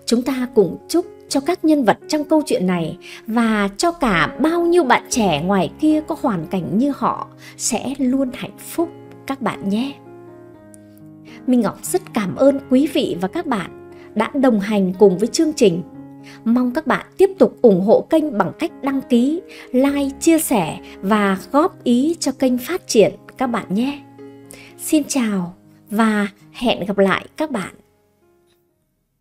Chúng ta cùng chúc cho các nhân vật trong câu chuyện này và cho cả bao nhiêu bạn trẻ ngoài kia có hoàn cảnh như họ sẽ luôn hạnh phúc các bạn nhé. Minh Ngọc rất cảm ơn quý vị và các bạn đã đồng hành cùng với chương trình. Mong các bạn tiếp tục ủng hộ kênh bằng cách đăng ký, like, chia sẻ và góp ý cho kênh phát triển các bạn nhé. Xin chào và hẹn gặp lại các bạn.